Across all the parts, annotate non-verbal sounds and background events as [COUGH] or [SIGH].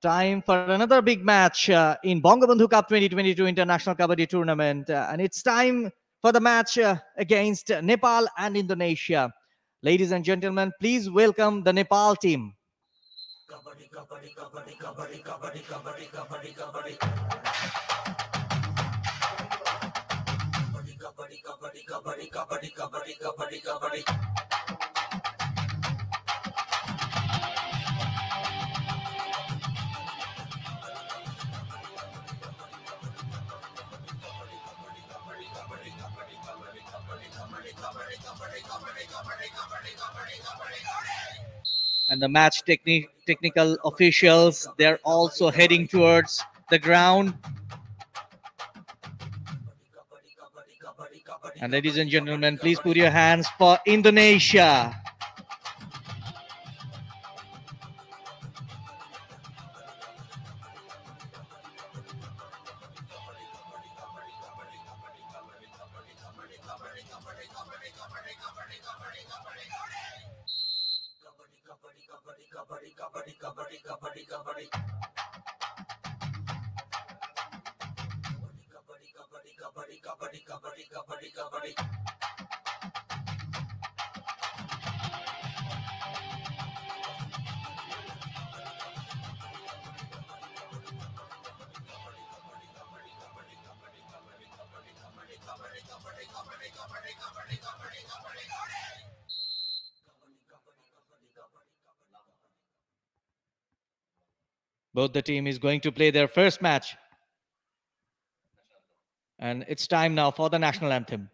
Time for another big match uh, in Bangabandhu Cup 2022 International Kabaddi Tournament. Uh, and it's time for the match uh, against Nepal and Indonesia. Ladies and gentlemen, please welcome the Nepal team. Kabaddi, kabaddi, kabaddi, and the match techni- technical officials they're also heading towards the ground and ladies and gentlemen please put your hands for indonesia Kabaddi, kabaddi, kabaddi, kabaddi, kabaddi, kabaddi, kabaddi. Both the team is going to play their first match. And it's time now for the national anthem.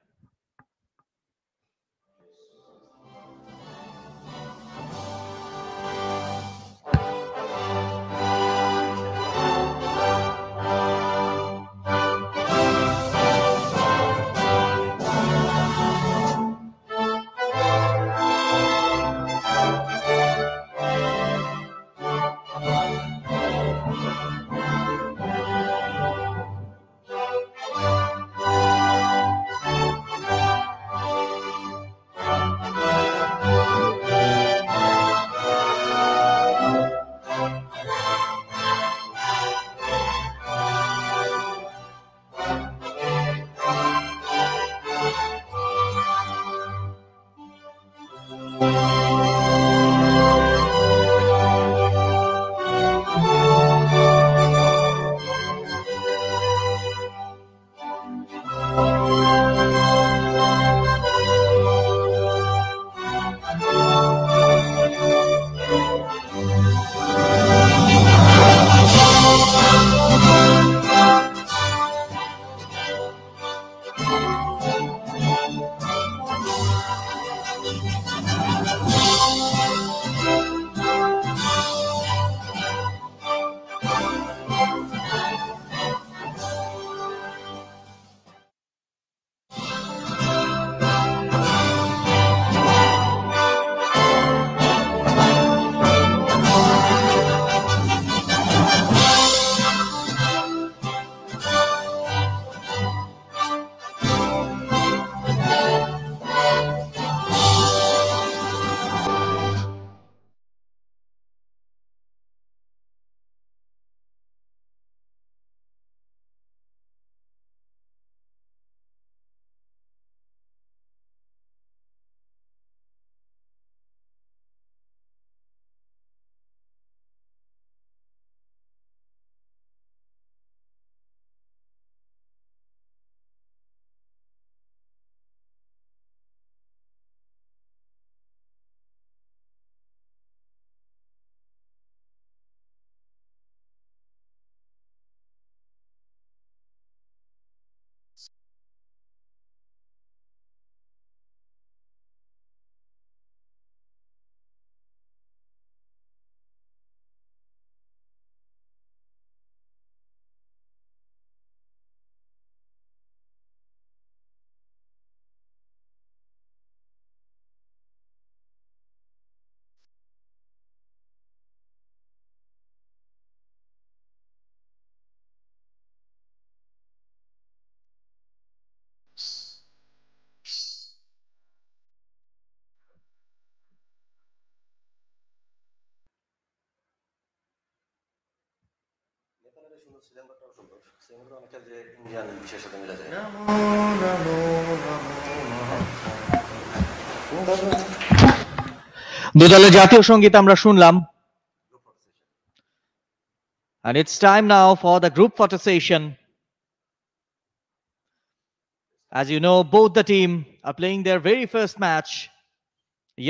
কিন্তু জাতীয় সঙ্গীত আমরা শুনলাম And it's time now for the group photo session. As you know, both the team are playing their very first match.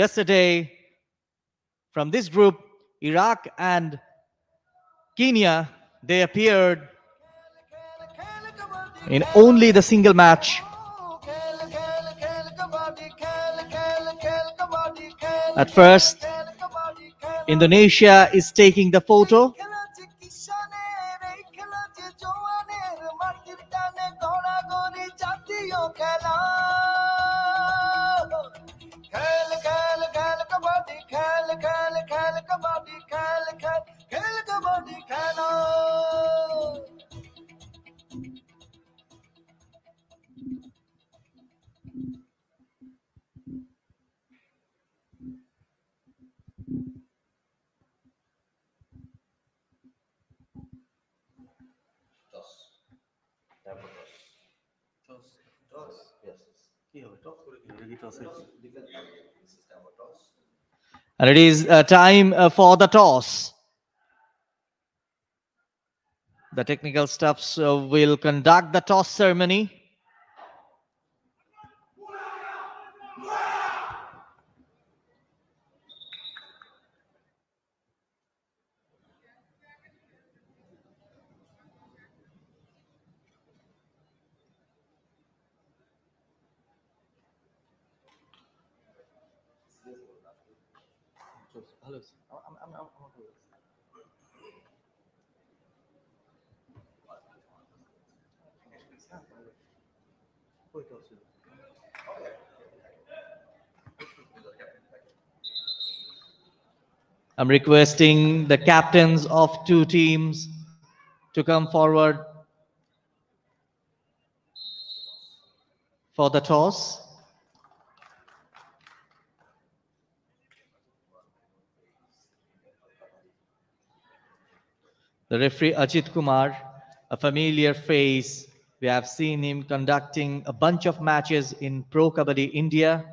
Yesterday, from this group, Iraq and Kenya they appeared in only the single match. At first, Indonesia is taking the photo. And it is uh, time uh, for the toss. The technical staffs uh, will conduct the toss ceremony. I'm requesting the captains of two teams to come forward for the toss. The referee Ajit Kumar, a familiar face. We have seen him conducting a bunch of matches in Pro Kabaddi India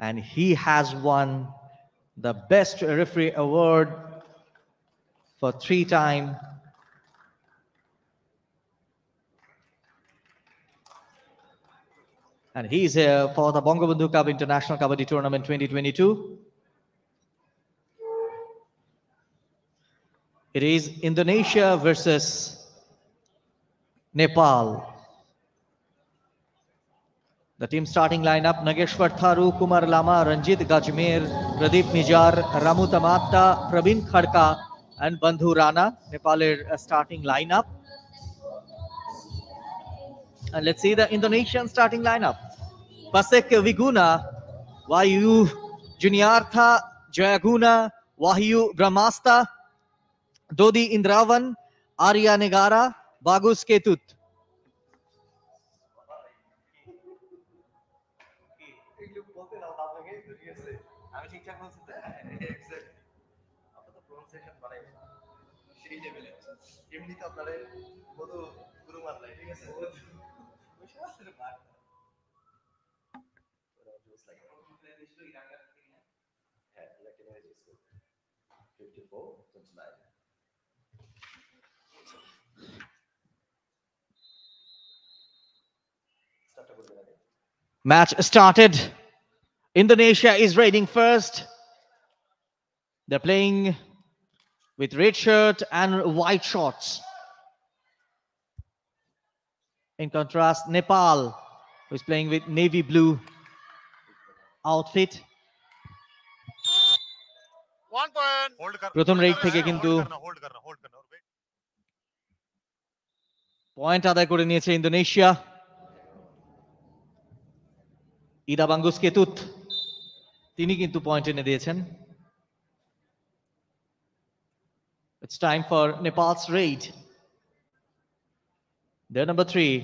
and he has won the best referee award for three time and he's here for the bongabundu Cup International Kabaddi Tournament 2022 it is Indonesia versus Nepal The team starting lineup Nageshwar Tharu, Kumar Lama, Ranjit Gajmer, Pradeep Nijar, Ramu Tamatta, Pravin Khadka, and Bandhu Rana. Nepal starting lineup. And let's see the Indonesian starting lineup. Pasek Viguna, Wayu Juniartha, Jayaguna, Wahyu Brahmasta, Dodi Indravan, Arya Negara, Bagus Ketut. Match started. Indonesia is raiding first. They're playing with red shirt and white shorts. In contrast, Nepal is playing with navy blue outfit. প্রথম raid থেকে কিন্তু point আদায় ইদাবাঙ্গুস কেতুত তিনি কিন্তু point এনে দিয়েছেন It's time for Nepal's raid. Their number three,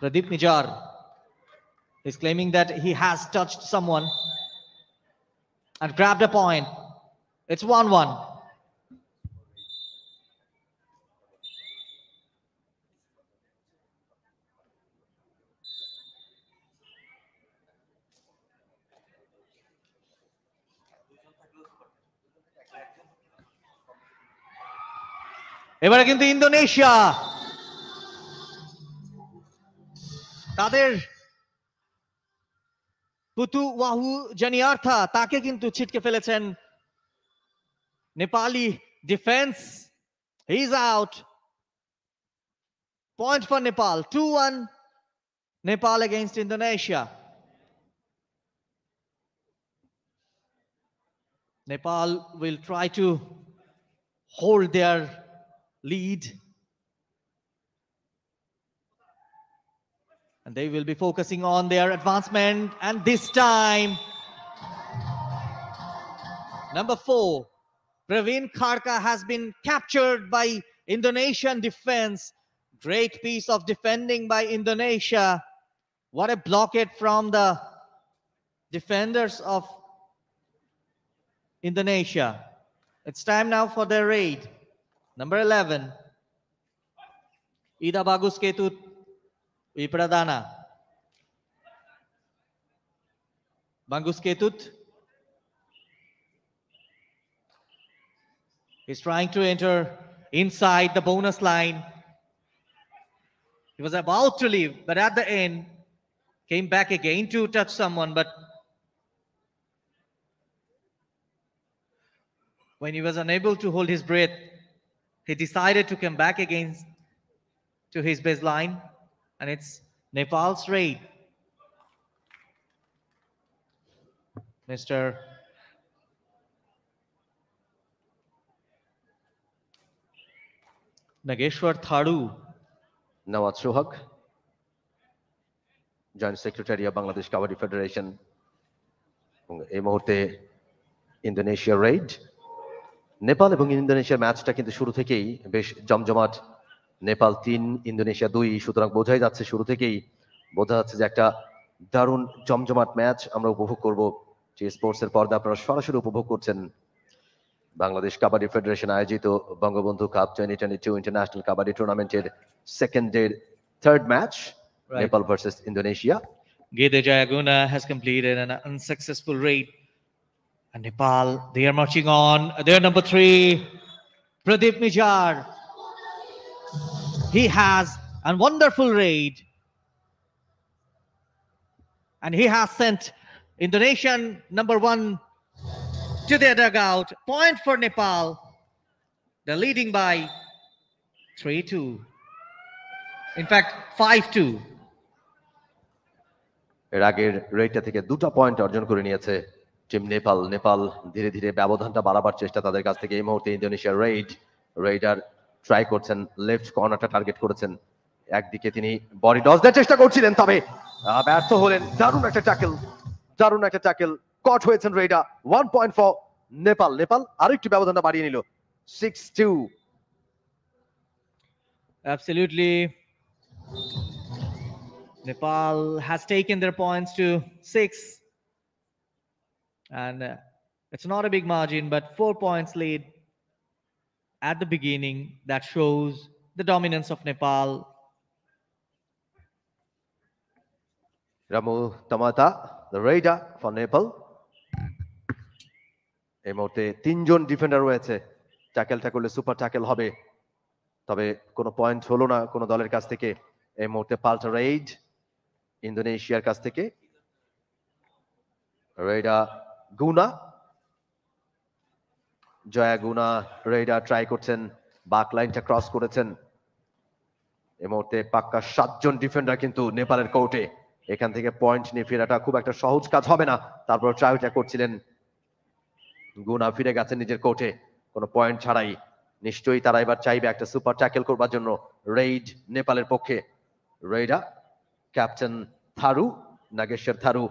Pradeep Nijar, is claiming that he has touched someone and grabbed a point. It's 1 1. এবারে কিন্তু ইন্দোনেশিয়া তাদের পুতু ওয়াহু জানিয়ার্থা তাকে কিন্তু ছিটকে ফেলেছেন Nepali defence he is out point for Nepal two one Nepal against Indonesia Nepal will try to hold their lead. And they will be focusing on their advancement. And this time, number four, Praveen Kharka has been captured by Indonesian defense. Great piece of defending by Indonesia. What a blockade from the defenders of Indonesia. It's time now for their raid. Number 11. Ida bagus ketu Vipradana. Bangus Ketut is trying to enter inside the bonus line. He was about to leave, but at the end came back again to touch someone. But when he was unable to hold his breath, he decided to come back against to his baseline, and it's Nepal's raid. Mr. Nageshwar Thadu. Nawaz Suhak, Joint Secretary of Bangladesh Kabaddi Federation. এই মুহূর্তে Indonesia red Nepal এবং ইন্দোনেশিয়ার ম্যাচটা কিন্তু শুরু থেকেই বেশ জমজমাট নেপাল তিন ইন্দোনেশিয়া দুই সুতরাং বোঝাই যাচ্ছে শুরু থেকেই বোঝা যাচ্ছে যে একটা দারুণ জমজমাট ম্যাচ আমরা উপভোগ করব যে স্পোর্টসের পর্দা আপনারা সরাসরি উপভোগ করছেন বাংলাদেশ কাবাডি ফেডারেশন আয়োজিত Bangabandhu cup twenty twenty two international kabaddi টুর্নামেন্টের second third match Nepal versus Indonesia Gede Jayaguna has completed an unsuccessful raid And Nepal, they are marching on. They are number three, Pradeep Mijar. He has a wonderful raid. And he has sent Indonesian number one to their dugout. Point for Nepal. They're leading by 3 2. In fact, 5 2. এর আগের রেটটা থেকে দুটো point অর্জন করে নিয়েছে team Nepal Nepal ধীরে ধীরে ব্যবধানটা বাড়াবার চেষ্টা তাদের কাছ থেকে এই মুহূর্তে ইন্দোনেশিয়ার রেইড রেইডার ট্রাই করছেন লেফট কর্নারটা টার্গেট করেছেন একদিকে তিনি বডি ডজ দেওয়ার চেষ্টা করছিলেন তবে ব্যর্থ হলেন দারুণ একটা ট্যাকেল দারুণ একটা ট্যাকেল কট হয়েছেন raider one point for Nepal Nepal আরেকটু ব্যবধানটা বাড়িয়ে নিল six two absolutely Nepal has taken their points two six And uh, it's not a big margin, but four points lead at the beginning that shows the dominance of Nepal. Ramu Tamata, the raider for Nepal. এই মুহূর্তে তিনজন defender রয়েছে ট্যাকেলটা করলে super tackle হবে তবে কোনো point হলো না কোনো দলের কাছ থেকে এই মুহূর্তে পাল্টা রেইড ইন্দোনেশিয়ার কাছ থেকে রেইডা গুনা জয়া গুনা রেডা ট্রাই করছেন বাক লাইনটা ক্রস করেছেন এ মুহূর্তে পাক্কা সাতজন ডিফেন্ডার কিন্তু নেপালের কোর্টে এখান থেকে পয়েন্ট নিয়ে ফেরাটা খুব একটা সহজ কাজ হবে না তারপর ট্রাইটা করছিলেন গুনা ফিরে গেছেন নিজের কোর্টে কোনো পয়েন্ট ছাড়াই নিশ্চয়ই তারা এবার চাইবে একটা সুপার ট্যাকেল করবার জন্য রেইড নেপালের পক্ষে raider captain Tharu Nageshwar Tharu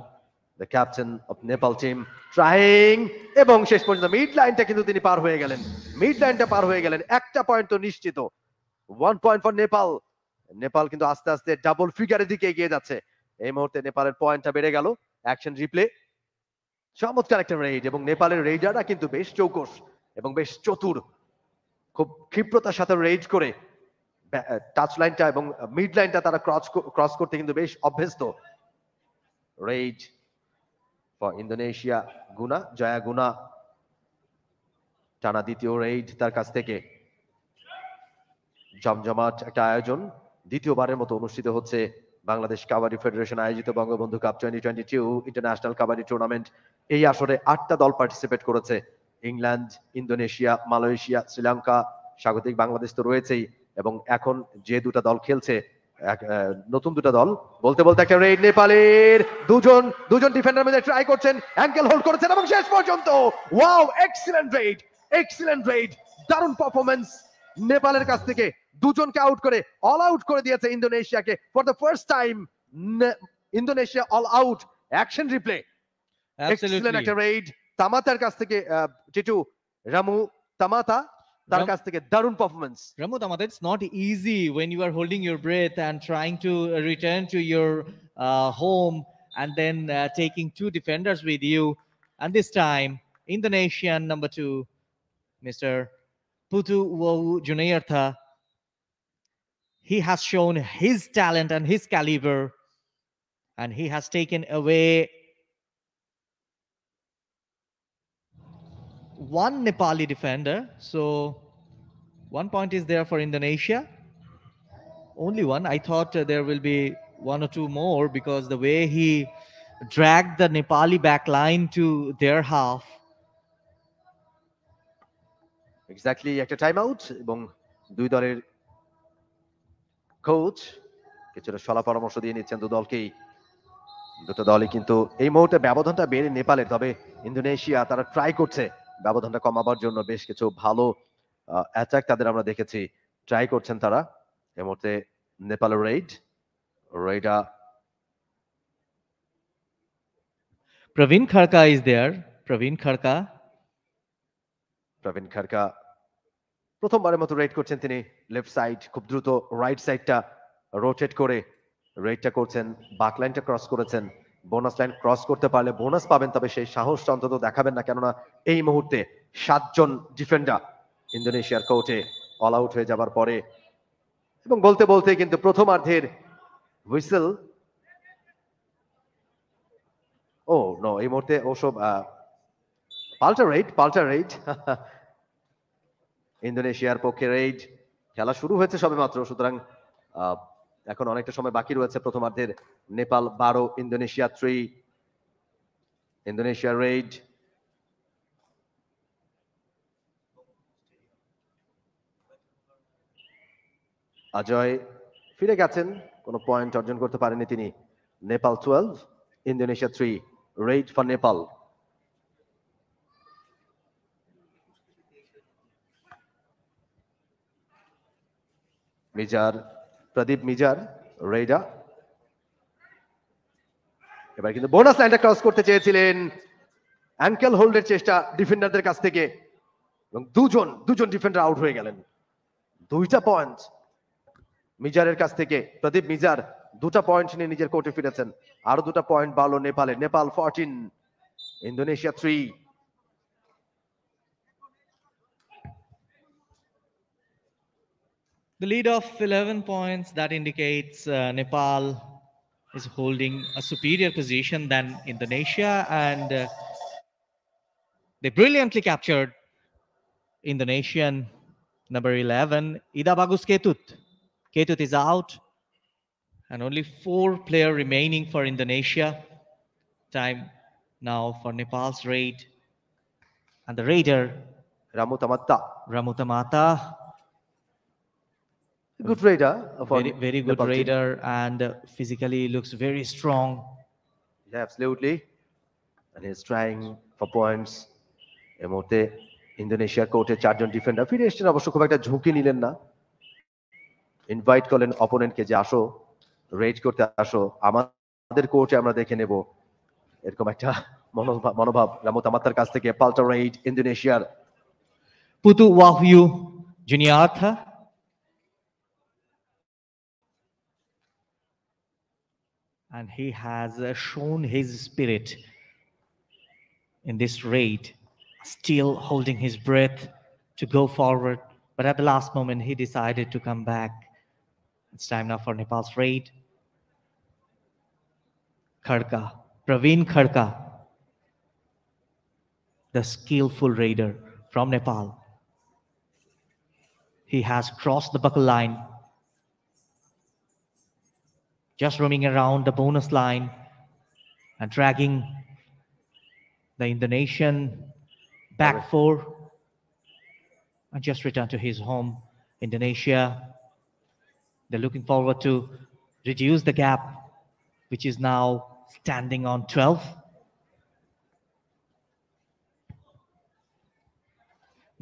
the captain of Nepal team trying এবং শেষ পর্যন্ত মিড লাইনটা কিন্তু তিনি পার হয়ে গেলেন মিড লাইনটা পার হয়ে গেলেন একটা পয়েন্ট তো নিশ্চিত one point for Nepal Nepal কিন্তু আস্তে আস্তে ডাবল ফিগারের দিকে এগিয়ে যাচ্ছে এই মুহূর্তে নেপালের পয়েন্টটা বেড়ে গেল অ্যাকশন রিপ্লে চমৎকার একটা রেইড এবং নেপালের রেইডাররা কিন্তু বেশ চৌকস এবং বেশ চতুর খুব ক্ষিপ্রতার সাথে রেইড করে টাচ লাইনটা এবং মিড লাইনটা তারা ক্রস ক্রস করতে কিন্তু বেশ অভ্যস্ত রেইড ফর ইন্দোনেশিয়া গুনা জয়া গুনা টানা দ্বিতীয় রেইড তার কাছ থেকে জমজমাট একটা আয়োজন দ্বিতীয়বারের মতো অনুষ্ঠিত হচ্ছে বাংলাদেশ কাবাডি ফেডারেশন আয়োজিত Bangabandhu cup twenty twenty two international kabaddi tournament এই আসরে আটটা দল পার্টিসিপেট করেছে ইংল্যান্ড ইন্দোনেশিয়া মালয়েশিয়া শ্রীলঙ্কা স্বাগতিক বাংলাদেশ তো রয়েছেই এবং এখন যে দুটা দল খেলছে নতুন দুটা দল বলতে বলতে একটা রেড নেপালের দুজন দুজন ডিফেন্ডার মিলে ট্রাই করছেন অ্যাঙ্কেল হোল্ড করেছেন এবং শেষ পর্যন্ত wow excellent raid excellent raid দারুণ পারফরমেন্স নেপালের কাছ থেকে দুজনকে আউট করে অল আউট করে দিয়েছে ইন্দোনেশিয়াকে for the first time Indonesia all out action replay excellent একটা রেড তামাতার কাছ থেকে টিটু রামু তামাতা তার কাছ থেকে দারুণ performance Ramut Amad it's not easy when you are holding your breath and trying to uh, return to your uh, home and then uh, taking two defenders with you and this time Indonesian number 2 Mr. Putu Wau Junayartha he has shown his talent and his caliber and he has taken away one Nepali defender. So one point is there for Indonesia. Only one. I thought uh, there will be one or two more because the way he dragged the Nepali back line to their half. Exactly. After timeout, out এবং দুই দলের coach কিছুটা সলা পরামর্শ দিয়ে নিচ্ছেন দু দুটো দলই কিন্তু এই মুহূর্তে ব্যবধানটা বেড়ে নেপালের তবে ইন্দোনেশিয়া তারা ট্রাই করছে ব্যবধানটা কমাবার জন্য বেশ কিছু ভালো অ্যাটাক তাদের আমরা দেখেছি ট্রাই করছেন তারা এ মুহূর্তে Nepal raid raider Prabin Khadka is there Prabin Khadka Prabin Khadka প্রথমবারের মতো রেড করছেন তিনি লেফট সাইড খুব দ্রুত রাইট সাইডটা রোটেট করে রেডটা করছেন বাকলাইনটা ক্রস করেছেন বোনাস লাইন ক্রস করতে পারলে বোনাস পাবেন তবে সেই সাহসটা অন্তত দেখাবেন না কেননা এই মুহূর্তে সাতজন ডিফেন্ডার ইন্দোনেশিয়ার কোর্টে অল আউট হয়ে যাবার পরে এবং বলতে বলতে কিন্তু প্রথমার্ধের হুইসেল ও ন এই মুহূর্তে ওসব পাল্টার রেড পাল্টার রেড ইন্দোনেশিয়ার পক্ষে রেড খেলা শুরু হয়েছে সবেমাত্র সুতরাং এখন অনেকটা সময় বাকি রয়েছে প্রথমার্ধের নেপাল বারো Indonesia three Indonesia raid Ajay ফিরে গেছেন কোনো পয়েন্ট অর্জন করতে পারেনি তিনি Nepal twelve Indonesia three raid for Nepal Mijar Pradeep Mijar raider এবার কিন্তু বোনাস লাইনটা ক্রস করতে চেয়েছিলেন অ্যাঙ্কেল হোল্ডের চেষ্টা ডিফেন্ডারদের কাছ থেকে এবং দুজন দুজন ডিফেন্ডার আউট হয়ে গেলেন দুইটা পয়েন্ট মিজারের কাছ থেকে প্রদীপ মিজার দুটা পয়েন্ট নিয়ে নিজের কোর্টে ফিরেছেন আরো দুটা পয়েন্ট বাড়লো নেপালে Nepal fourteen Indonesia three The lead of 11 points that indicates uh, Nepal is holding a superior position than Indonesia, and uh, they brilliantly captured Indonesian number 11, Ida Bagus Ketut. Ketut is out, and only four player remaining for Indonesia. Time now for Nepal's raid. And the raider, Ramutamata. Ramutamata good raider. Uh, very, very good raider team. and uh, physically looks very strong. Yeah, absolutely. And he's trying for points. এ মুহূর্তে ইন্দোনেশিয়ার কোর্টে চারজন defender ফিরে এসেছেন অবশ্য খুব একটা ঝুঁকি নিলেন না ইনভাইট করলেন অপোনেন্টকে যে আসো রেড করতে আসো আমাদের কোর্টে আমরা দেখে নেব এরকম একটা [LAUGHS] মনোভাব রামতামাত্তার কাছ থেকে পাল্টা রাইড ইন্দোনেশিয়ার Putu Wahyu junior and he has uh, shown his spirit in this raid, still holding his breath to go forward. But at the last moment, he decided to come back. It's time now for Nepal's raid. Khadka, Praveen Khadka, the skillful raider from Nepal. He has crossed the buckle line just roaming around the bonus line and dragging the Indonesian back four and just return to his home, Indonesia. They're looking forward to reduce the gap, which is now standing on 12.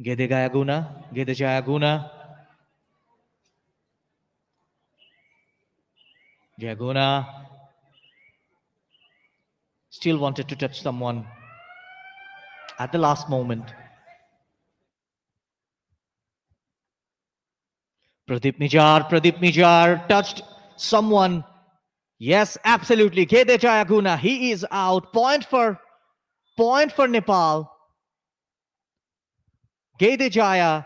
Gede Gayaguna, Gede Jayaguna Jaguna still wanted to touch someone at the last moment. Pradeep Nijar, Pradeep Nijar touched someone. Yes, absolutely. Kede Jayaguna, he is out. Point for point for Nepal. Kede Jaya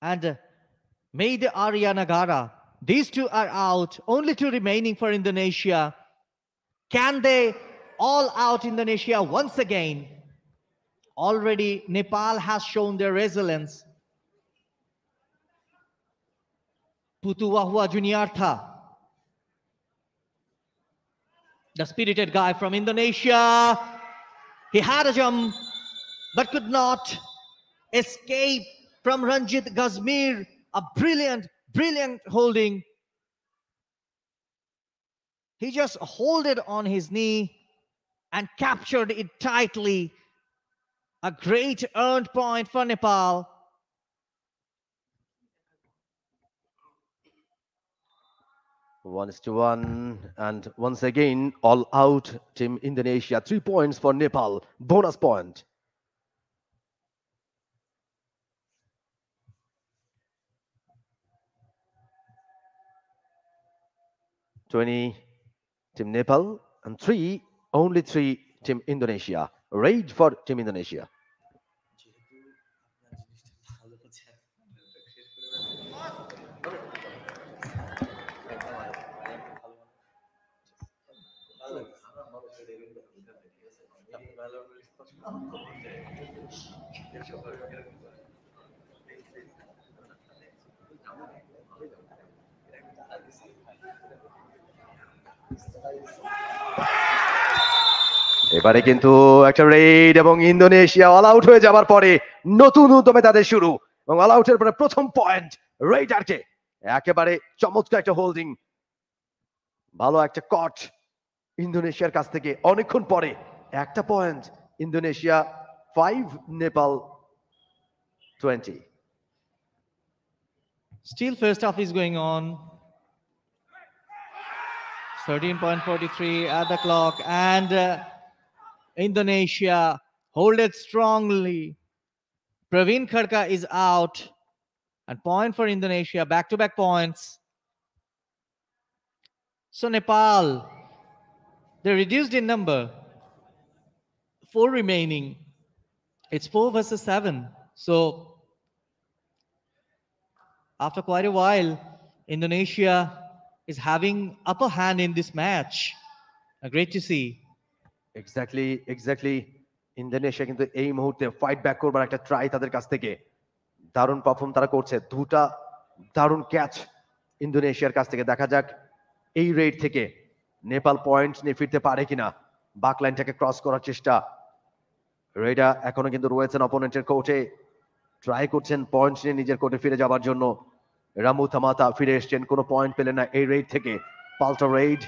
and made Aryanagara. Nagara these two are out. Only two remaining for Indonesia. Can they all out Indonesia once again? Already, Nepal has shown their resilience. Putuwahua Juniartha. The spirited guy from Indonesia. He had a jump, but could not escape from Ranjit Gazmir. A brilliant brilliant holding. He just held it on his knee and captured it tightly. A great earned point for Nepal. One is to one, and once again, all out Team Indonesia. Three points for Nepal. Bonus point. 20 Team Nepal, and three, only three Team Indonesia. Rage for Team Indonesia. [LAUGHS] এবারে কিন্তু একটা red এবং Indonesia all out হয়ে যাবার পরে নতুন উদ্যমে তাদের শুরু এবং অল আউটের পরে প্রথম পয়েন্ট রেডারকে একেবারে চমৎকার একটা হোল্ডিং ভালো একটা কট ইন্দোনেশিয়ার কাছ থেকে অনেকক্ষণ পরে একটা point Indonesia five Nepal twenty Still first half is going on. 13.43 at the clock and uh, Indonesia, hold it strongly. Praveen Khadka is out. And point for Indonesia, back to back points. So Nepal, they reduced in number. Four remaining. It's four versus seven. So after quite a while, Indonesia is having upper hand in this match. great to see. Exactly exactly Indonesia কিন্তু এই মুহূর্তে fight back করবার একটা try তাদের কাছ থেকে দারুণ perform তারা করছে দুটা দারুণ ক্যাচ ইন্দোনেশিয়ার কাছ থেকে দেখা যাক এই রেড থেকে নেপাল পয়েন্ট নিয়ে ফিরতে পারে কিনা বাকলাইনটাকে ক্রস করার চেষ্টা রেডা এখনো কিন্তু রয়েছেন অপোনেন্টের কোর্টে ট্রাই করছেন পয়েন্ট নিয়ে নিজের কোর্টে ফিরে যাওয়ার জন্য রামু থামাতা ফিরে এসছেন কোনো পয়েন্ট পেলে না এই রেড থেকে পাল্টা raid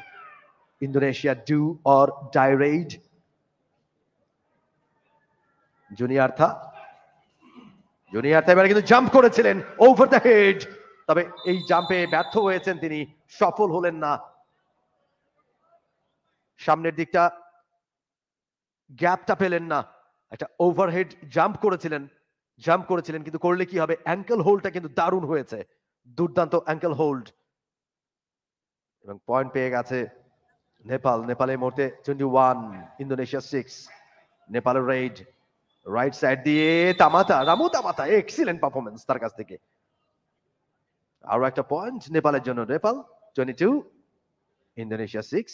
Indonesia do or tirade. Junior থা এবার কিন্তু জাম্প করেছিলেন ওভার দ্য হেড তবে এই জাম্পে ব্যর্থ হয়েছেন তিনি সফল হলেন না সামনের দিকটা গ্যাপটা পেলেন না একটা ওভারহেড জাম্প করেছিলেন জাম্প করেছিলেন কিন্তু করলে কি হবে অ্যাঙ্কেল হোল্ডটা কিন্তু দারুণ হয়েছে দুর্দান্ত অ্যাঙ্কেল হোল্ড এবং পয়েন্ট পেয়ে গেছে নেপাল নেপালের মধ্যে টোয়েন্টি ওয়ান ইন্দোনেশিয়া সিক্স নেপালের রেড রাইট সাইড দিয়ে তামাতা রামু তামাতা এক্সিলেন্ট পারফরমেন্স তার কাছ থেকে আরো একটা পয়েন্ট নেপালের জন্য Nepal twenty two Indonesia six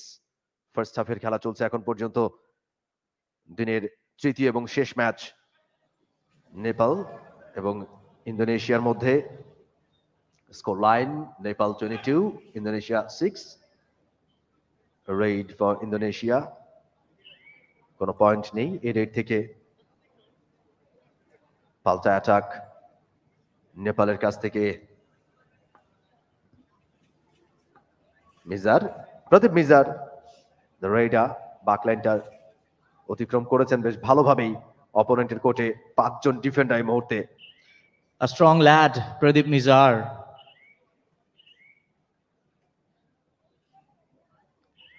first হাফের খেলা চলছে এখন পর্যন্ত দিনের তৃতীয় এবং শেষ ম্যাচ নেপাল এবং ইন্দোনেশিয়ার মধ্যে score line Nepal twenty two Indonesia six raid for Indonesia কোনো পয়েন্ট নেই এর রেড থেকে পাল্টা অ্যাটাক নেপালের কাছ থেকে মিজার প্রদীপ মিজার রেডা বাকলাইনটা অতিক্রম করেছেন বেশ ভালোভাবেই অপোনেন্টের কোর্টে পাঁচজন ডিফেন্ডার এই মুহূর্তে A strong lad Pradeep Mijar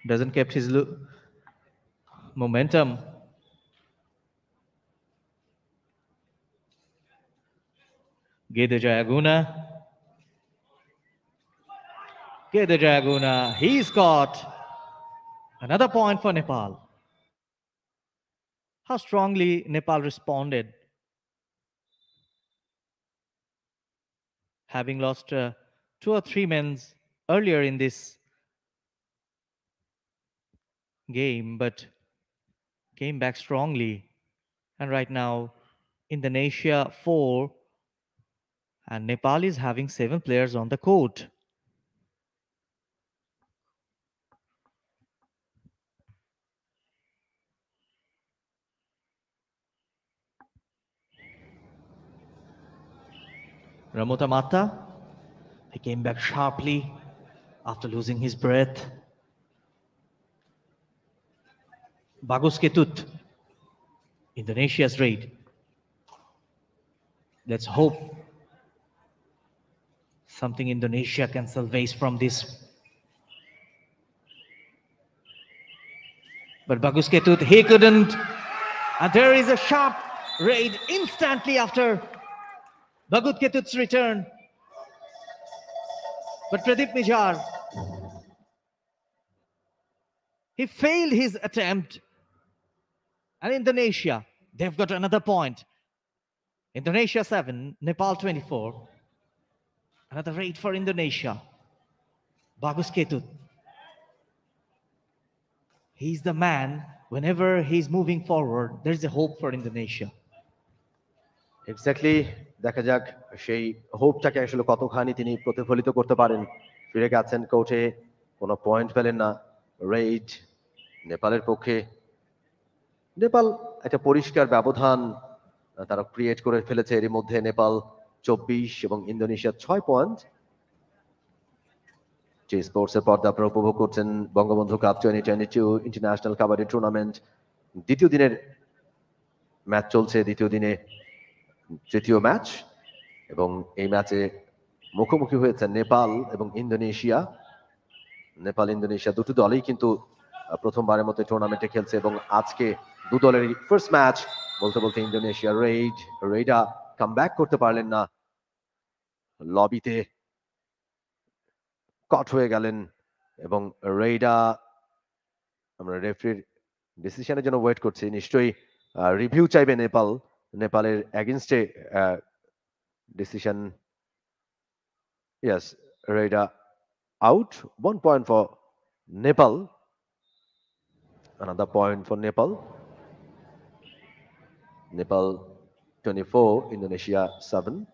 doesn't keep his momentum. Geda Jayaguna. Geda Jayaguna. He's got another point for Nepal. How strongly Nepal responded. Having lost uh, two or three men earlier in this game, but came back strongly. And right now, Indonesia four, and Nepal is having seven players on the court. Ramota Mata, he came back sharply after losing his breath. Bagus Ketut, Indonesia's raid. Let's hope something Indonesia can salvage from this. But Bagus Ketut, he couldn't. And there is a sharp raid instantly after Bagut Ketut's return. But Pradeep Mijar, he failed his attempt and Indonesia, they've got another point. Indonesia 7, Nepal 24. Another rate for Indonesia. Bagus Ketut. He's the man, whenever he's moving forward, there's a hope for Indonesia. Exactly দেখা যাক সেই হোপটাকে আসলে কতখানি তিনি প্রতিফলিত করতে পারেন ফিরে kote কোর্টে কোনো পয়েন্ট পেলেন না Nepal নেপালের পক্ষে নেপাল একটা পরিষ্কার ব্যবধান তারা ক্রিয়েট করে ফেলেছে এর মধ্যে নেপাল চব্বিশ এবং ইন্দোনেশিয়া ছয় পয়েন্ট যে স্পোর্টস এর পর্দা আপনারা উপভোগ করছেন Bangabandhu cup twenty twenty two international kabaddi tournament দ্বিতীয় দিনের ম্যাচ চলছে দ্বিতীয় দিনে তৃতীয় ম্যাচ এবং এই ম্যাচে মুখোমুখি হয়েছে নেপাল এবং ইন্দোনেশিয়া নেপাল ইন্দোনেশিয়া দুটো দলই কিন্তু প্রথমবারের মতো টুর্নামেন্টে খেলছে এবং আজকে দু দলের ফার্স্ট ম্যাচ বলতে বলতে Indonesia raid raider come back করতে পারলেন না লবিতে কট হয়ে গেলেন এবং রেডা আমরা রেফারির ডিসিশনের জন্য ওয়েট করছি নিশ্চয়ই রিভিউ চাইবে নেপাল নেপালের অ্যাগেনস্টে decision yes raider out one point for Nepal another point for Nepal Nepal 24, Indonesia 7.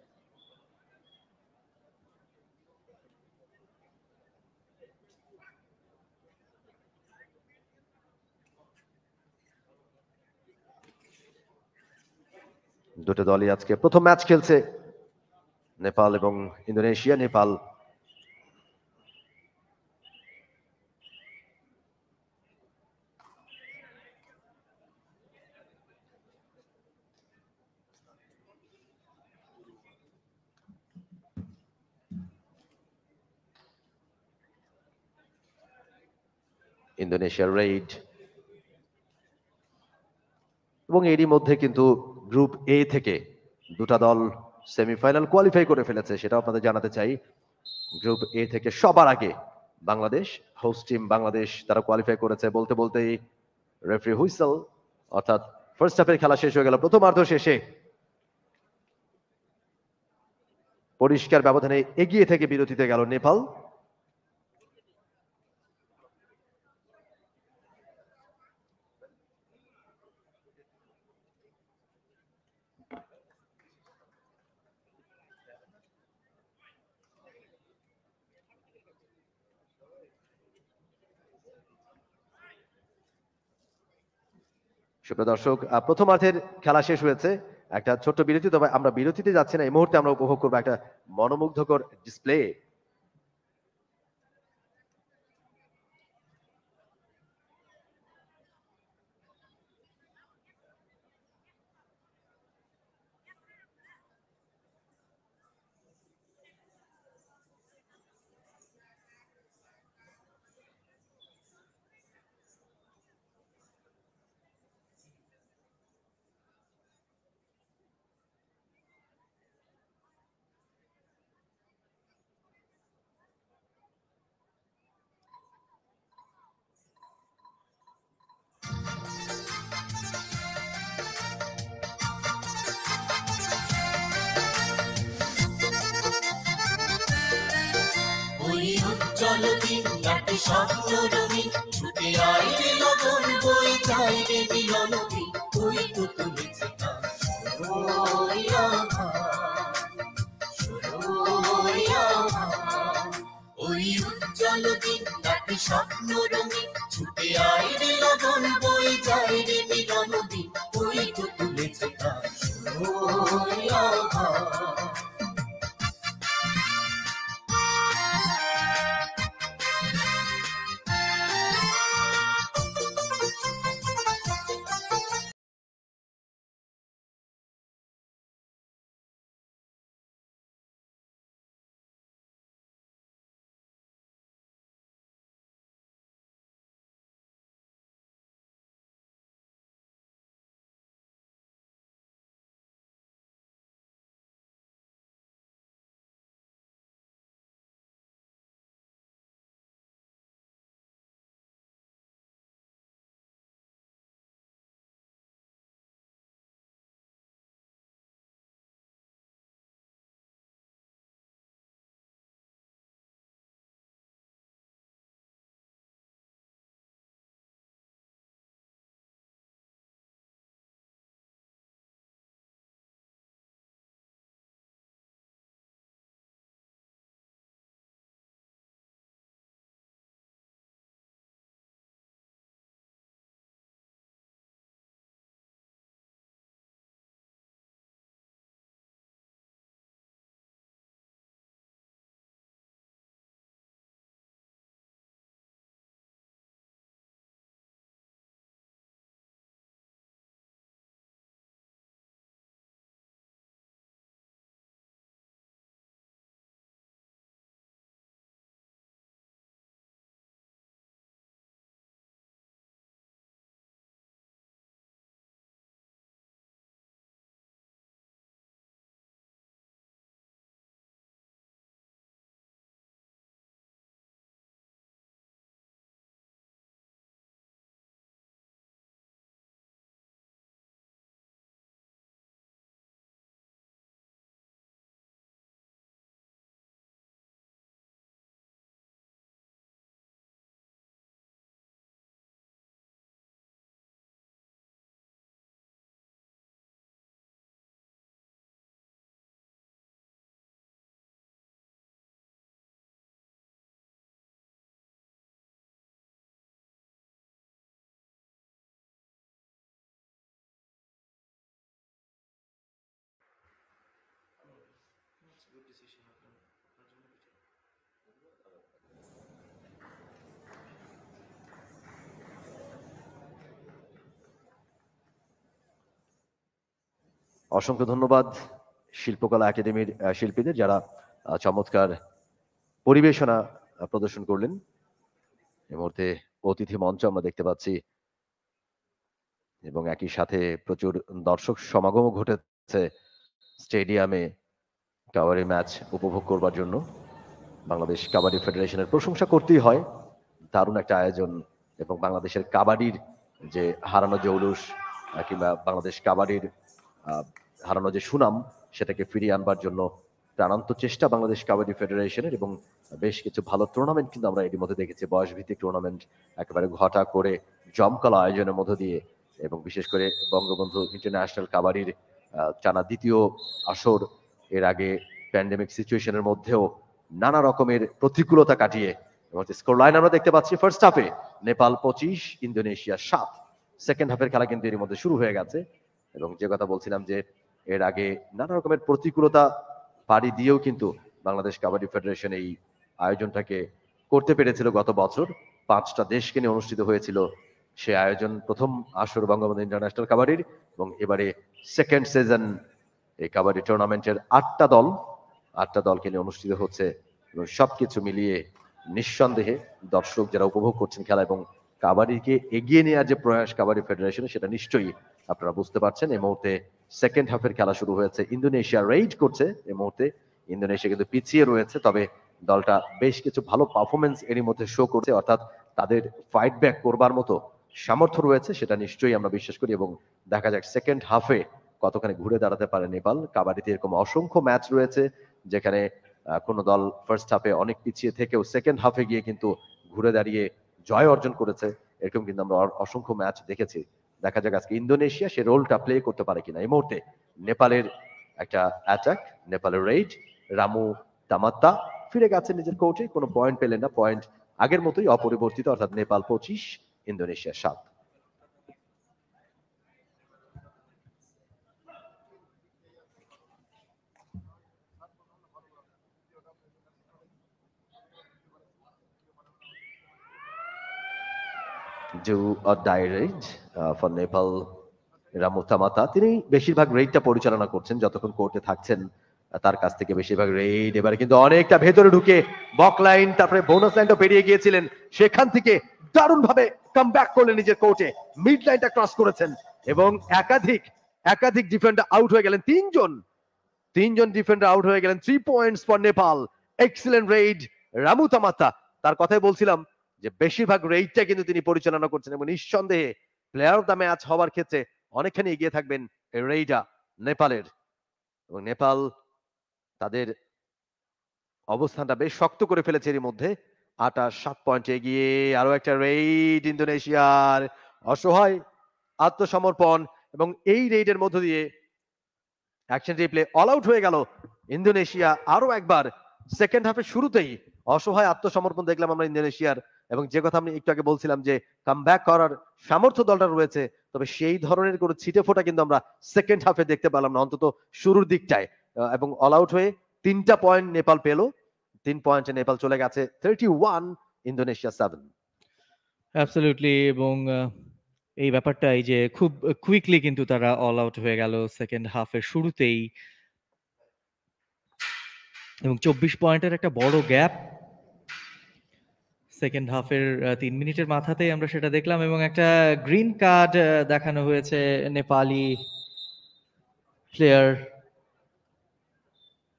দুটো দলই আজকে প্রথম ম্যাচ খেলছে নেপাল এবং ইন্দোনেশিয়া নেপাল ইন্দোনেশিয়া রেড এবং এরই মধ্যে কিন্তু গ্রুপ এ থেকে দুটা দল সেমিফাইনাল কোয়ালিফাই করে ফেলেছে সেটা আপনাদের জানাতে চাই গ্রুপ এ থেকে সবার আগে বাংলাদেশ হোস্ট টিম বাংলাদেশ তারা কোয়ালিফাই করেছে বলতে বলতেই রেফারি হুইসেল অর্থাৎ ফার্স্ট হাফের খেলা শেষ হয়ে গেল প্রথমার্ধ শেষে পরিষ্কার ব্যবধানে এগিয়ে থেকে বিরতিতে গেল নেপাল সুপ্রিয় দর্শক প্রথমার্ধের খেলা শেষ হয়েছে একটা ছোট্ট বিরতি তবে আমরা বিরতিতে যাচ্ছি না এই মুহূর্তে আমরা উপভোগ করবো একটা মনোমুগ্ধকর ডিসপ্লে আলোতে নাকি স্বপ্ন রবি ছুটে আয় রে লগন বই যাই রে মিলনবি তুই তো তুমি উজ্জ্বল দিন নাকি স্বপ্ন রঙে ছুটে আয় লগন বই যাই রে তুই ডিসিশন আপনার জন্য কিছু অসংখ্য ধন্যবাদ শিল্পকলা একাডেমির শিল্পীদের যারা চমৎকার পরিবেশনা প্রদর্শন করলেন এ মুহূর্তে অতিথি মঞ্চ আমরা দেখতে পাচ্ছি এবং একই সাথে প্রচুর দর্শক সমাগম ঘটেছে স্টেডিয়ামে কাবাডি ম্যাচ উপভোগ করবার জন্য বাংলাদেশ কাবাডি ফেডারেশনের প্রশংসা করতেই হয় দারুণ একটা আয়োজন এবং বাংলাদেশের কাবাডির যে হারানো জৌলুস কিংবা বাংলাদেশ কাবাডির হারানো যে সুনাম সেটাকে ফিরিয়ে আনবার জন্য প্রাণান্ত চেষ্টা বাংলাদেশ কাবাডি ফেডারেশনের এবং বেশ কিছু ভালো টুর্নামেন্ট কিন্তু আমরা এরই মধ্যে দেখেছি বয়সভিত্তিক টুর্নামেন্ট একেবারে ঘটা করে জমকালো আয়োজনের মধ্য দিয়ে এবং বিশেষ করে বঙ্গবন্ধু ইন্টারন্যাশনাল কাবাডির টানা দ্বিতীয় আসর এর আগে প্যান্ডেমিক সিচুয়েশনের মধ্যেও নানা রকমের প্রতিকূলতা কাটিয়ে এবং স্কোর লাইন আমরা দেখতে পাচ্ছি ফার্স্ট হাফে নেপাল পঁচিশ ইন্দোনেশিয়া সাত সেকেন্ড হাফের খেলা কিন্তু এর মধ্যে শুরু হয়ে গেছে এবং যে কথা বলছিলাম যে এর আগে নানা রকমের প্রতিকূলতা পাড়ি দিয়েও কিন্তু বাংলাদেশ কাবাডি ফেডারেশন এই আয়োজনটাকে করতে পেরেছিল গত বছর পাঁচটা দেশকে নিয়ে অনুষ্ঠিত হয়েছিল সে আয়োজন প্রথম আসর বঙ্গবন্ধু ইন্টারন্যাশনাল কাবাডির এবং এবারে সেকেন্ড সিজন এই কাবাডি টুর্নামেন্টের আটটা দল আটটা দলকে নিয়ে অনুষ্ঠিত হচ্ছে এবং সবকিছু মিলিয়ে নিঃসন্দেহে দর্শক যারা উপভোগ করছেন খেলা এবং কাবাডিকে এগিয়ে নেওয়ার যে প্রয়াস কাবাডি ফেডারেশন সেটা নিশ্চয়ই আপনারা বুঝতে পারছেন এই মুহূর্তে সেকেন্ড হাফের খেলা শুরু হয়েছে ইন্দোনেশিয়া রেইড করছে এই মুহূর্তে ইন্দোনেশিয়া কিন্তু পিছিয়ে রয়েছে তবে দলটা বেশ কিছু ভালো পারফরমেন্স এরই মধ্যে শো করছে অর্থাৎ তাদের ফাইট ব্যাক করবার মতো সামর্থ্য রয়েছে সেটা নিশ্চয়ই আমরা বিশ্বাস করি এবং দেখা যাক সেকেন্ড হাফে কতখানি ঘুরে দাঁড়াতে পারে নেপাল কাবাডিতে এরকম অসংখ্য ম্যাচ রয়েছে যেখানে কোন দল ফার্স্ট হাফে অনেক পিছিয়ে থেকেও সেকেন্ড হাফে গিয়ে কিন্তু ঘুরে দাঁড়িয়ে জয় অর্জন করেছে এরকম কিন্তু আমরা অসংখ্য ম্যাচ দেখেছি দেখা যাক আজকে ইন্দোনেশিয়া সে রোলটা প্লে করতে পারে কিনা এই মুহূর্তে নেপালের একটা অ্যাটাক নেপালের রেইড রামু তামাত্তা ফিরে গেছে নিজের কোর্টে কোনো পয়েন্ট পেলেন না পয়েন্ট আগের মতোই অপরিবর্তিত অর্থাৎ নেপাল পঁচিশ ইন্দোনেশিয়া সাত do a dirige uh, for Nepal রামুথামাতা তিনি বেশিরভাগ রেইডটা পরিচালনা করছেন যতক্ষণ কোর্টে থাকছেন তার কাছ থেকে বেশিরভাগ রেইড এবারে কিন্তু অনেকটা ভেতরে ঢুকে বক লাইন তারপরে বোনাস লাইনটা পেরিয়ে গিয়েছিলেন সেখান থেকে দারুণ ভাবে ব্যাক করলেন নিজের কোর্টে মিড লাইনটা ক্রস করেছেন এবং একাধিক একাধিক ডিফেন্ডার আউট হয়ে গেলেন তিনজন তিনজন ডিফেন্ডার আউট হয়ে গেলেন three points for Nepal excellent raid Ramu Tamata তার কথাই বলছিলাম যে বেশিরভাগ রেইটটা কিন্তু তিনি পরিচালনা করছেন এবং নিঃসন্দেহে প্লেয়ার অফ দ্য ম্যাচ হওয়ার ক্ষেত্রে অনেকখানি এগিয়ে থাকবেন রেইডা নেপালের এবং নেপাল তাদের অবস্থানটা বেশ শক্ত করে ফেলেছে এর মধ্যে আটাশ সাত পয়েন্টে এগিয়ে আরো একটা রেইড ইন্দোনেশিয়ার অসহায় আত্মসমর্পণ এবং এই রেইডের মধ্য দিয়ে অ্যাকশন রিপ্লে অল আউট হয়ে গেল ইন্দোনেশিয়া আরো একবার সেকেন্ড হাফের শুরুতেই অসহায় আত্মসমর্পণ দেখলাম আমরা ইন্দোনেশিয়ার এবং যে কথা আমি একটু আগে বলছিলাম যে কাম ব্যাক করার সামর্থ্য দলটা রয়েছে তবে সেই ধরনের কোনো ছিটে ফোটা কিন্তু আমরা সেকেন্ড হাফে দেখতে পেলাম না অন্তত শুরুর দিকটায় এবং অল আউট হয়ে তিনটা পয়েন্ট নেপাল পেল তিন পয়েন্টে নেপাল চলে গেছে thirty one Indonesia seven absolutely এবং এই ব্যাপারটা এই যে খুব কুইকলি কিন্তু তারা অল আউট হয়ে গেল সেকেন্ড হাফের শুরুতেই এবং চব্বিশ পয়েন্টের একটা বড় গ্যাপ সেকেন্ড হাফের তিন মিনিটের মাথাতে আমরা সেটা দেখলাম এবং একটা গ্রিন কার্ড দেখানো হয়েছে নেপালি প্লেয়ার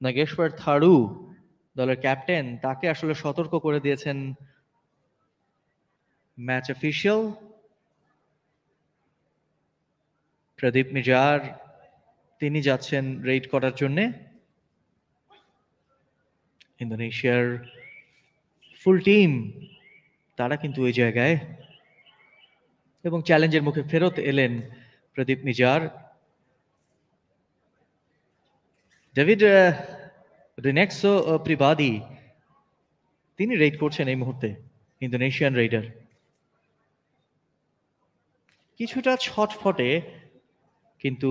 নাগেশ্বর থারু দলের ক্যাপ্টেন তাকে আসলে সতর্ক করে দিয়েছেন ম্যাচ অফিসিয়াল প্রদীপ মিজার তিনি যাচ্ছেন রেড করার জন্যে ইন্দোনেশিয়ার ফুল টিম তারা কিন্তু ওই জায়গায় এবং চ্যালেঞ্জের মুখে ফেরত এলেন প্রদীপ নিজার ডেভিড রিনেক্সো প্রিবাদি তিনি রেড করছেন এই মুহূর্তে ইন্দোনেশিয়ান রেডার কিছুটা ছটফটে কিন্তু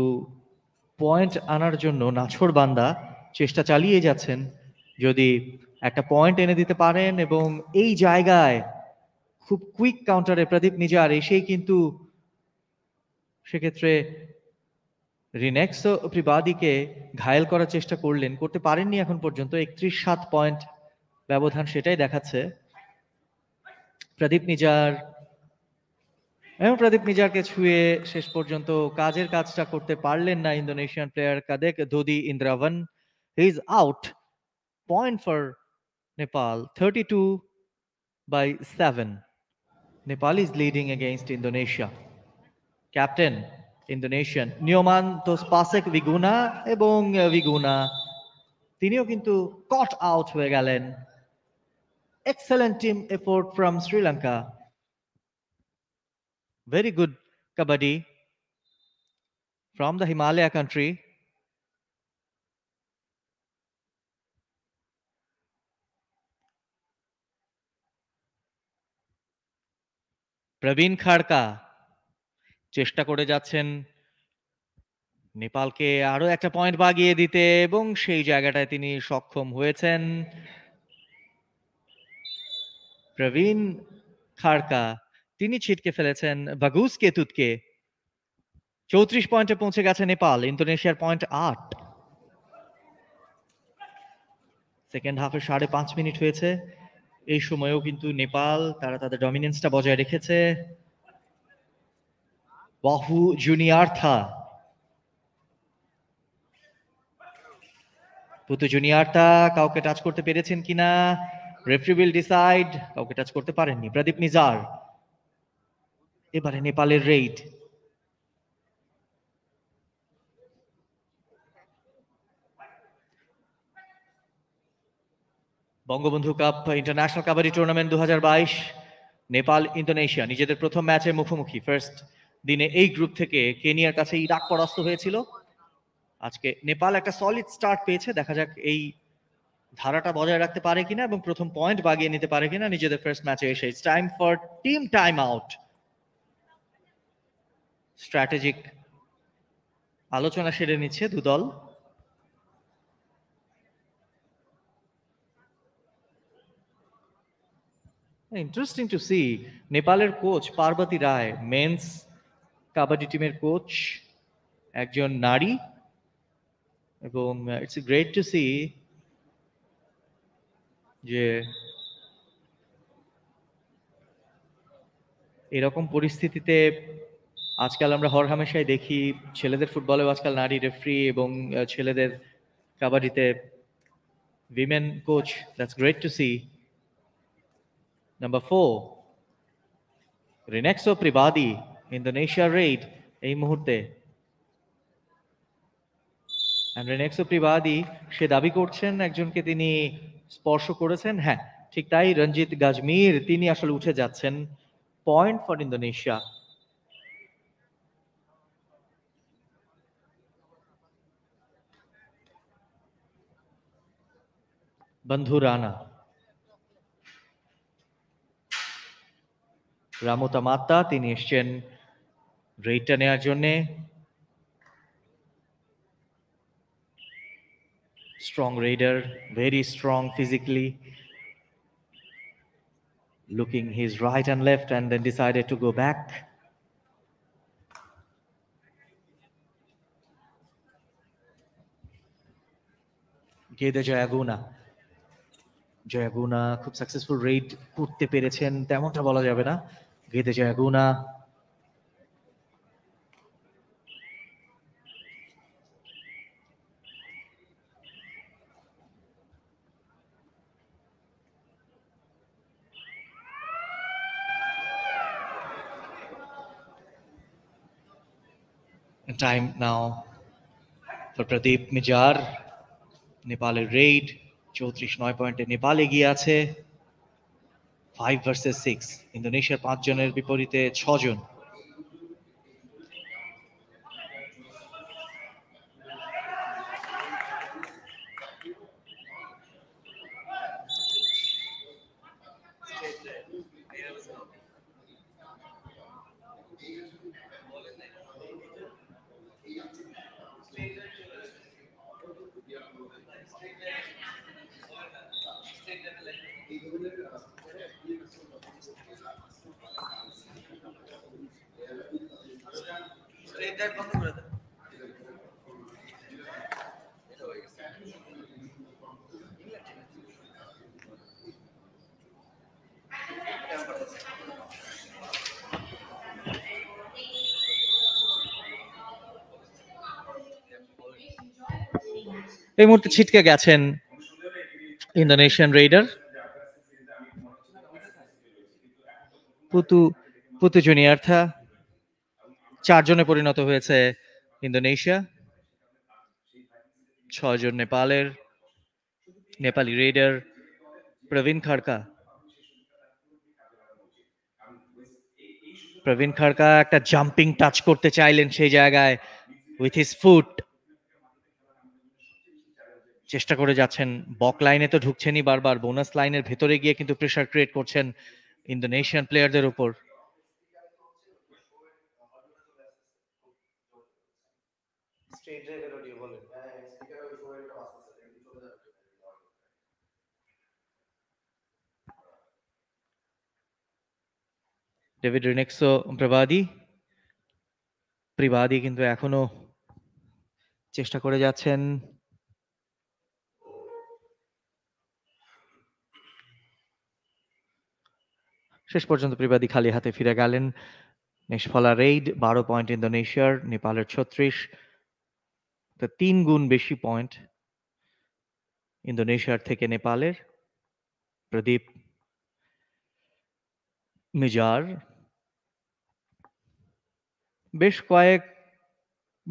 পয়েন্ট আনার জন্য নাছর বান্দা চেষ্টা চালিয়ে যাচ্ছেন যদি একটা পয়েন্ট এনে দিতে পারেন এবং এই জায়গায় খুব কুইক কাউন্টারে প্রদীপ আর এসেই কিন্তু সেক্ষেত্রে রিনেক্স প্রিবাদিকে ঘায়েল করার চেষ্টা করলেন করতে পারেননি এখন পর্যন্ত একত্রিশ সাত পয়েন্ট ব্যবধান সেটাই দেখাচ্ছে প্রদীপ নিজার এবং প্রদীপ নিজারকে ছুঁয়ে শেষ পর্যন্ত কাজের কাজটা করতে পারলেন না Indonesian player Kadek Dodi Indrawan is out point for Nepal thirty two by seven Nepal is leading against Indonesia. Captain, Indonesian, Nyoman Tospasek Viguna, Ebong eh, Viguna, Tinio caught out Vegalen. Excellent team effort from Sri Lanka. Very good kabadi from the Himalaya country. Prabin Khadka চেষ্টা করে যাচ্ছেন নেপালকে আরো একটা point বাগিয়ে দিতে এবং সেই জায়গাটায় তিনি সক্ষম হয়েছেন প্রবীণ খাড়কা তিনি ছিটকে ফেলেছেন বাগুস কেতুতকে চৌত্রিশ পয়েন্টে পৌঁছে গেছে নেপাল ইন্দোনেশিয়ার পয়েন্ট আট সেকেন্ড হাফে সাড়ে পাঁচ মিনিট হয়েছে এই সময়েও কিন্তু নেপাল তারা তাদের ডমিনেন্সটা বজায় রেখেছে বাহু জুনিয়ার্থা পুতু জুনিয়ার্থা কাউকে টাচ করতে পেরেছেন কিনা রেফরি উইল ডিসাইড কাউকে টাচ করতে পারেননি প্রদীপ নিজার এবারে নেপালের raid Bangabandhu cup international kabaddi tournament দু নেপাল ইন্দোনেশিয়া নিজেদের প্রথম ম্যাচে মুখোমুখি ফার্স্ট দিনে এই গ্রুপ থেকে কেনিয়ার কাছে ইরাক পরাস্ত হয়েছিল আজকে নেপাল একটা সলিড স্টার্ট পেয়েছে দেখা যাক এই ধারাটা বজায় রাখতে পারে কিনা এবং প্রথম পয়েন্ট বাগিয়ে নিতে পারে কিনা নিজেদের ফার্স্ট ম্যাচে এসে time for team time out strategic আলোচনা সেরে নিচ্ছে দুদল ইন্টারেস্টিং টু সি নেপালের কোচ পার্বতী রায় মেন্স কাবাডি টিমের কোচ একজন নারী এবং ইটস গ্রেট টু সি যে এরকম পরিস্থিতিতে আজকাল আমরা হরহামেশাই দেখি ছেলেদের ফুটবলেও আজকাল নারী রেফ্রি এবং uh, ছেলেদের কাবাডিতে women coach that's great to see Number four, Renexo Pribadi, Indonesia raid এই মুহূর্তে রেনেক্সো প্রিবাদি সে দাবি করছেন একজনকে তিনি স্পর্শ করেছেন হ্যাঁ ঠিক তাই রঞ্জিত গাজমির তিনি আসলে উঠে যাচ্ছেন পয়েন্ট ফর ইন্দোনেশিয়া বন্ধু রানা রামতা মাত্তা তিনি এসছেন রেটটা নেওয়ার জন্যে strong raider, very strong physically, looking his right and left, and then decided to go back. Gede জয়াগুনা জয়াগুনা খুব সাকসেসফুল রেড করতে পেরেছেন তেমনটা বলা যাবে না Gitu cewek guna. Time now for Pradeep Mijar. Nepal raid. 34 9 পয়েন্টে নেপালে গিয়ে আছে ফাইভ ভার্সেস সিক্স ইন্দোনেশিয়ার পাঁচজনের বিপরীতে ছজন এই মুহূর্তে ছিটকে গেছেন ইন্দোনেশিয়ান রেইডার পুতু পুতু জুনিয়ার্থা চারজনে পরিণত হয়েছে ইন্দোনেশিয়া ছজন নেপালের নেপালি রেডার প্রবীণ খাড়কা প্রবীণ খাড়কা একটা জাম্পিং টাচ করতে চাইলেন সেই জায়গায় উইথ হিস ফুট চেষ্টা করে যাচ্ছেন বক লাইনে তো ঢুকছেনই বারবার বোনাস লাইনের ভেতরে গিয়ে কিন্তু প্রেশার ক্রিয়েট করছেন ইন্দোনেশিয়ান প্লেয়ারদের উপর ডেভিড রিনেক্সো প্রবাদি প্রিবাদি কিন্তু এখনো চেষ্টা করে যাচ্ছেন শেষ পর্যন্ত প্রিবাদী খালি হাতে ফিরে গেলেন নিষ্ফলা রেইড বারো পয়েন্ট ইন্দোনেশিয়ার নেপালের ছত্রিশ তিন গুণ বেশি পয়েন্ট ইন্দোনেশিয়ার থেকে নেপালের প্রদীপ মিজার বেশ কয়েক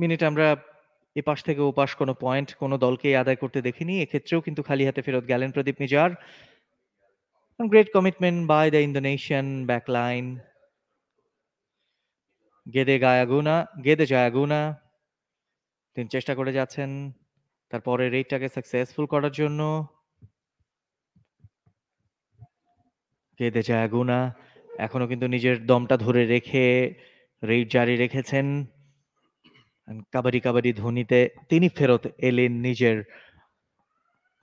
মিনিট আমরা এপাশ থেকে ওপাশ কোনো পয়েন্ট কোনো দলকে আদায় করতে দেখিনি এক্ষেত্রেও কিন্তু খালি হাতে ফেরত গেলেন Pradeep Mijar And great commitment by the Indonesian backline. Gede Jayaguna Gede Jayaguna তিনি চেষ্টা করে যাচ্ছেন তারপরে রেটটাকে সাকসেসফুল করার জন্য গেদে জায়াগুনা এখনো কিন্তু নিজের দমটা ধরে রেখে রেট জারি রেখেছেন কাবাডি কাবাডি ধোনিতে তিনি ফেরত এলেন নিজের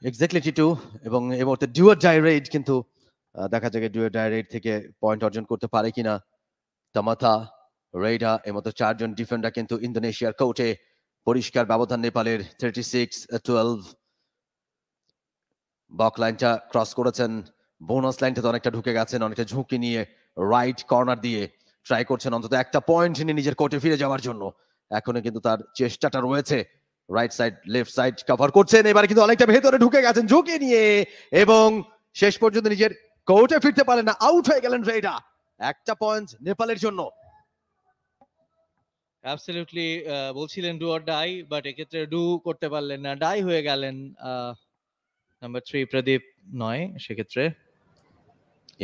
এক্স্যাক্টলি টু এবং এই মুহূর্তে ডিউয়ার ডাই রেড কিন্তু দেখা যাবে ডুয়ে ডাইরেক্ট থেকে পয়েন্ট অর্জন করতে পারে কিনা তামাথা রেডা এর মতো চারজন ডিফেন্ডার কিন্তু ইন্দোনেশিয়ার কোর্টে পরিষ্কার ব্যবধান নেপালের থার্টি সিক্স টুয়েলভ বক লাইনটা ক্রস করেছেন বোনাস লাইনটা তো অনেকটা ঢুকে গেছেন অনেকটা ঝুঁকি নিয়ে রাইট কর্নার দিয়ে ট্রাই করছেন অন্তত একটা পয়েন্ট নিয়ে নিজের কোর্টে ফিরে যাওয়ার জন্য এখনো কিন্তু তার চেষ্টাটা রয়েছে right side left side cover করছেন এবার কিন্তু অনেকটা ভেতরে ঢুকে গেছেন ঝুঁকি নিয়ে এবং শেষ পর্যন্ত নিজের কোর্টে ফিরতে পারে না আউট হয়ে গেলেন রেডা একটা পয়েন্ট নেপালের জন্য অ্যাবসলিউটলি বলছিলেন ডু অর ডাই বাট এক্ষেত্রে ডু করতে পারলেন না ডাই হয়ে গেলেন নাম্বার থ্রি প্রদীপ নয় সেক্ষেত্রে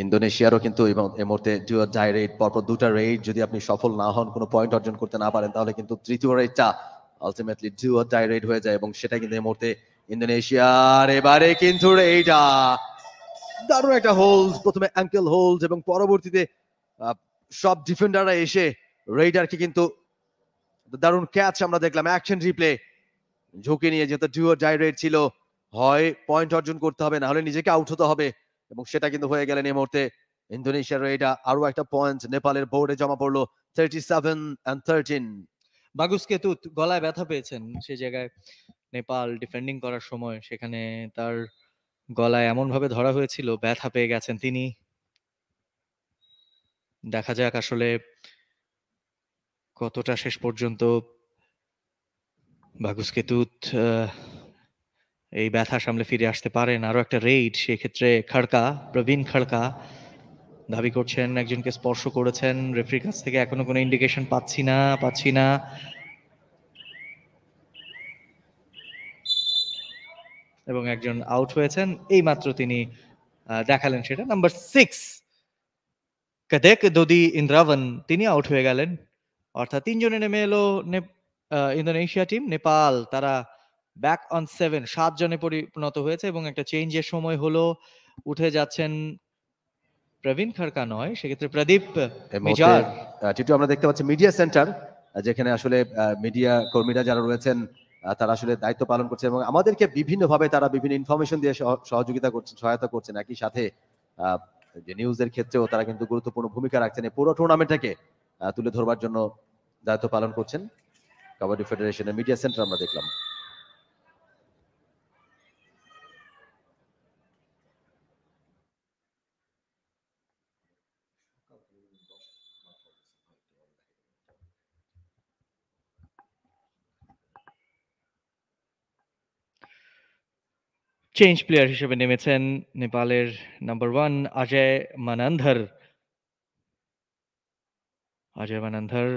ইন্দোনেশিয়ারও কিন্তু এই মুহূর্তে ডু অর ডাই রেড পরপর দুটো রেড যদি আপনি সফল না হন কোনো পয়েন্ট অর্জন করতে না পারেন তাহলে কিন্তু তৃতীয় রেডটা ultimately do or die raid হয়ে যায় এবং সেটা কিন্তু এই মুহূর্তে ইন্দোনেশিয়ার এবারে কিন্তু রেডা দারুণ একটা হোল্ড প্রথমে অ্যাঙ্কেল হোল্ড এবং পরবর্তীতে সব ডিফেন্ডাররা এসে রেইডারকে কিন্তু দারুণ ক্যাচ আমরা দেখলাম অ্যাকশন রিপ্লে ঝুঁকি নিয়ে যেহেতু ডিও ডাইরেট ছিল হয় পয়েন্ট অর্জন করতে হবে না হলে নিজেকে আউট হতে হবে এবং সেটা কিন্তু হয়ে গেলেন এই মুহূর্তে ইন্দোনেশিয়ার এটা আরো একটা পয়েন্ট নেপালের বোর্ডে জমা পড়লো thirty seven and thirteen Bagus Ketut গলায় ব্যথা পেয়েছেন সেই জায়গায় নেপাল ডিফেন্ডিং করার সময় সেখানে তার গলায় এমনভাবে ধরা হয়েছিল ব্যথা পেয়ে গেছেন তিনি দেখা যাক আসলে কতটা শেষ পর্যন্ত ভাগুসকেতুত এই ব্যথা সামলে ফিরে আসতে পারেন আরো একটা রেইড সেক্ষেত্রে খড়কা প্রবীণ খড়কা দাবি করছেন একজনকে স্পর্শ করেছেন রেফারির কাছ থেকে এখনো কোনো ইন্ডিকেশন পাচ্ছি না পাচ্ছি না এবং একজন আউট হয়েছেন এই মাত্র তিনি দেখালেন সেটা নাম্বার সিক্স কাদেক দদি ইন্দ্রাবন তিনি আউট হয়ে গেলেন অর্থাৎ তিনজনে নেমে এলো ইন্দোনেশিয়া টিম নেপাল তারা ব্যাক অন সেভেন সাত জনে পরিণত হয়েছে এবং একটা চেঞ্জের সময় হলো উঠে যাচ্ছেন প্রবীণ খড়কা নয় সেক্ষেত্রে প্রদীপ মিজার আমরা দেখতে পাচ্ছি মিডিয়া সেন্টার যেখানে আসলে মিডিয়া কর্মীরা যারা রয়েছেন তারা আসলে দায়িত্ব পালন করছে এবং আমাদেরকে বিভিন্নভাবে তারা বিভিন্ন ইনফরমেশন দিয়ে সহযোগিতা করছেন সহায়তা করছেন একই সাথে যে নিউজের ক্ষেত্রেও তারা কিন্তু গুরুত্বপূর্ণ ভূমিকা রাখছেন এই পুরো টুর্নামেন্টটাকে তুলে ধরবার জন্য দায়িত্ব পালন করছেন কাবাডি ফেডারেশনের মিডিয়া সেন্টার আমরা দেখলাম চেঞ্জ প্লেয়ার হিসেবে নেমেছেন নেপালের নাম্বার ওয়ান অজয় মানান্ধার অজয় মানান্ধার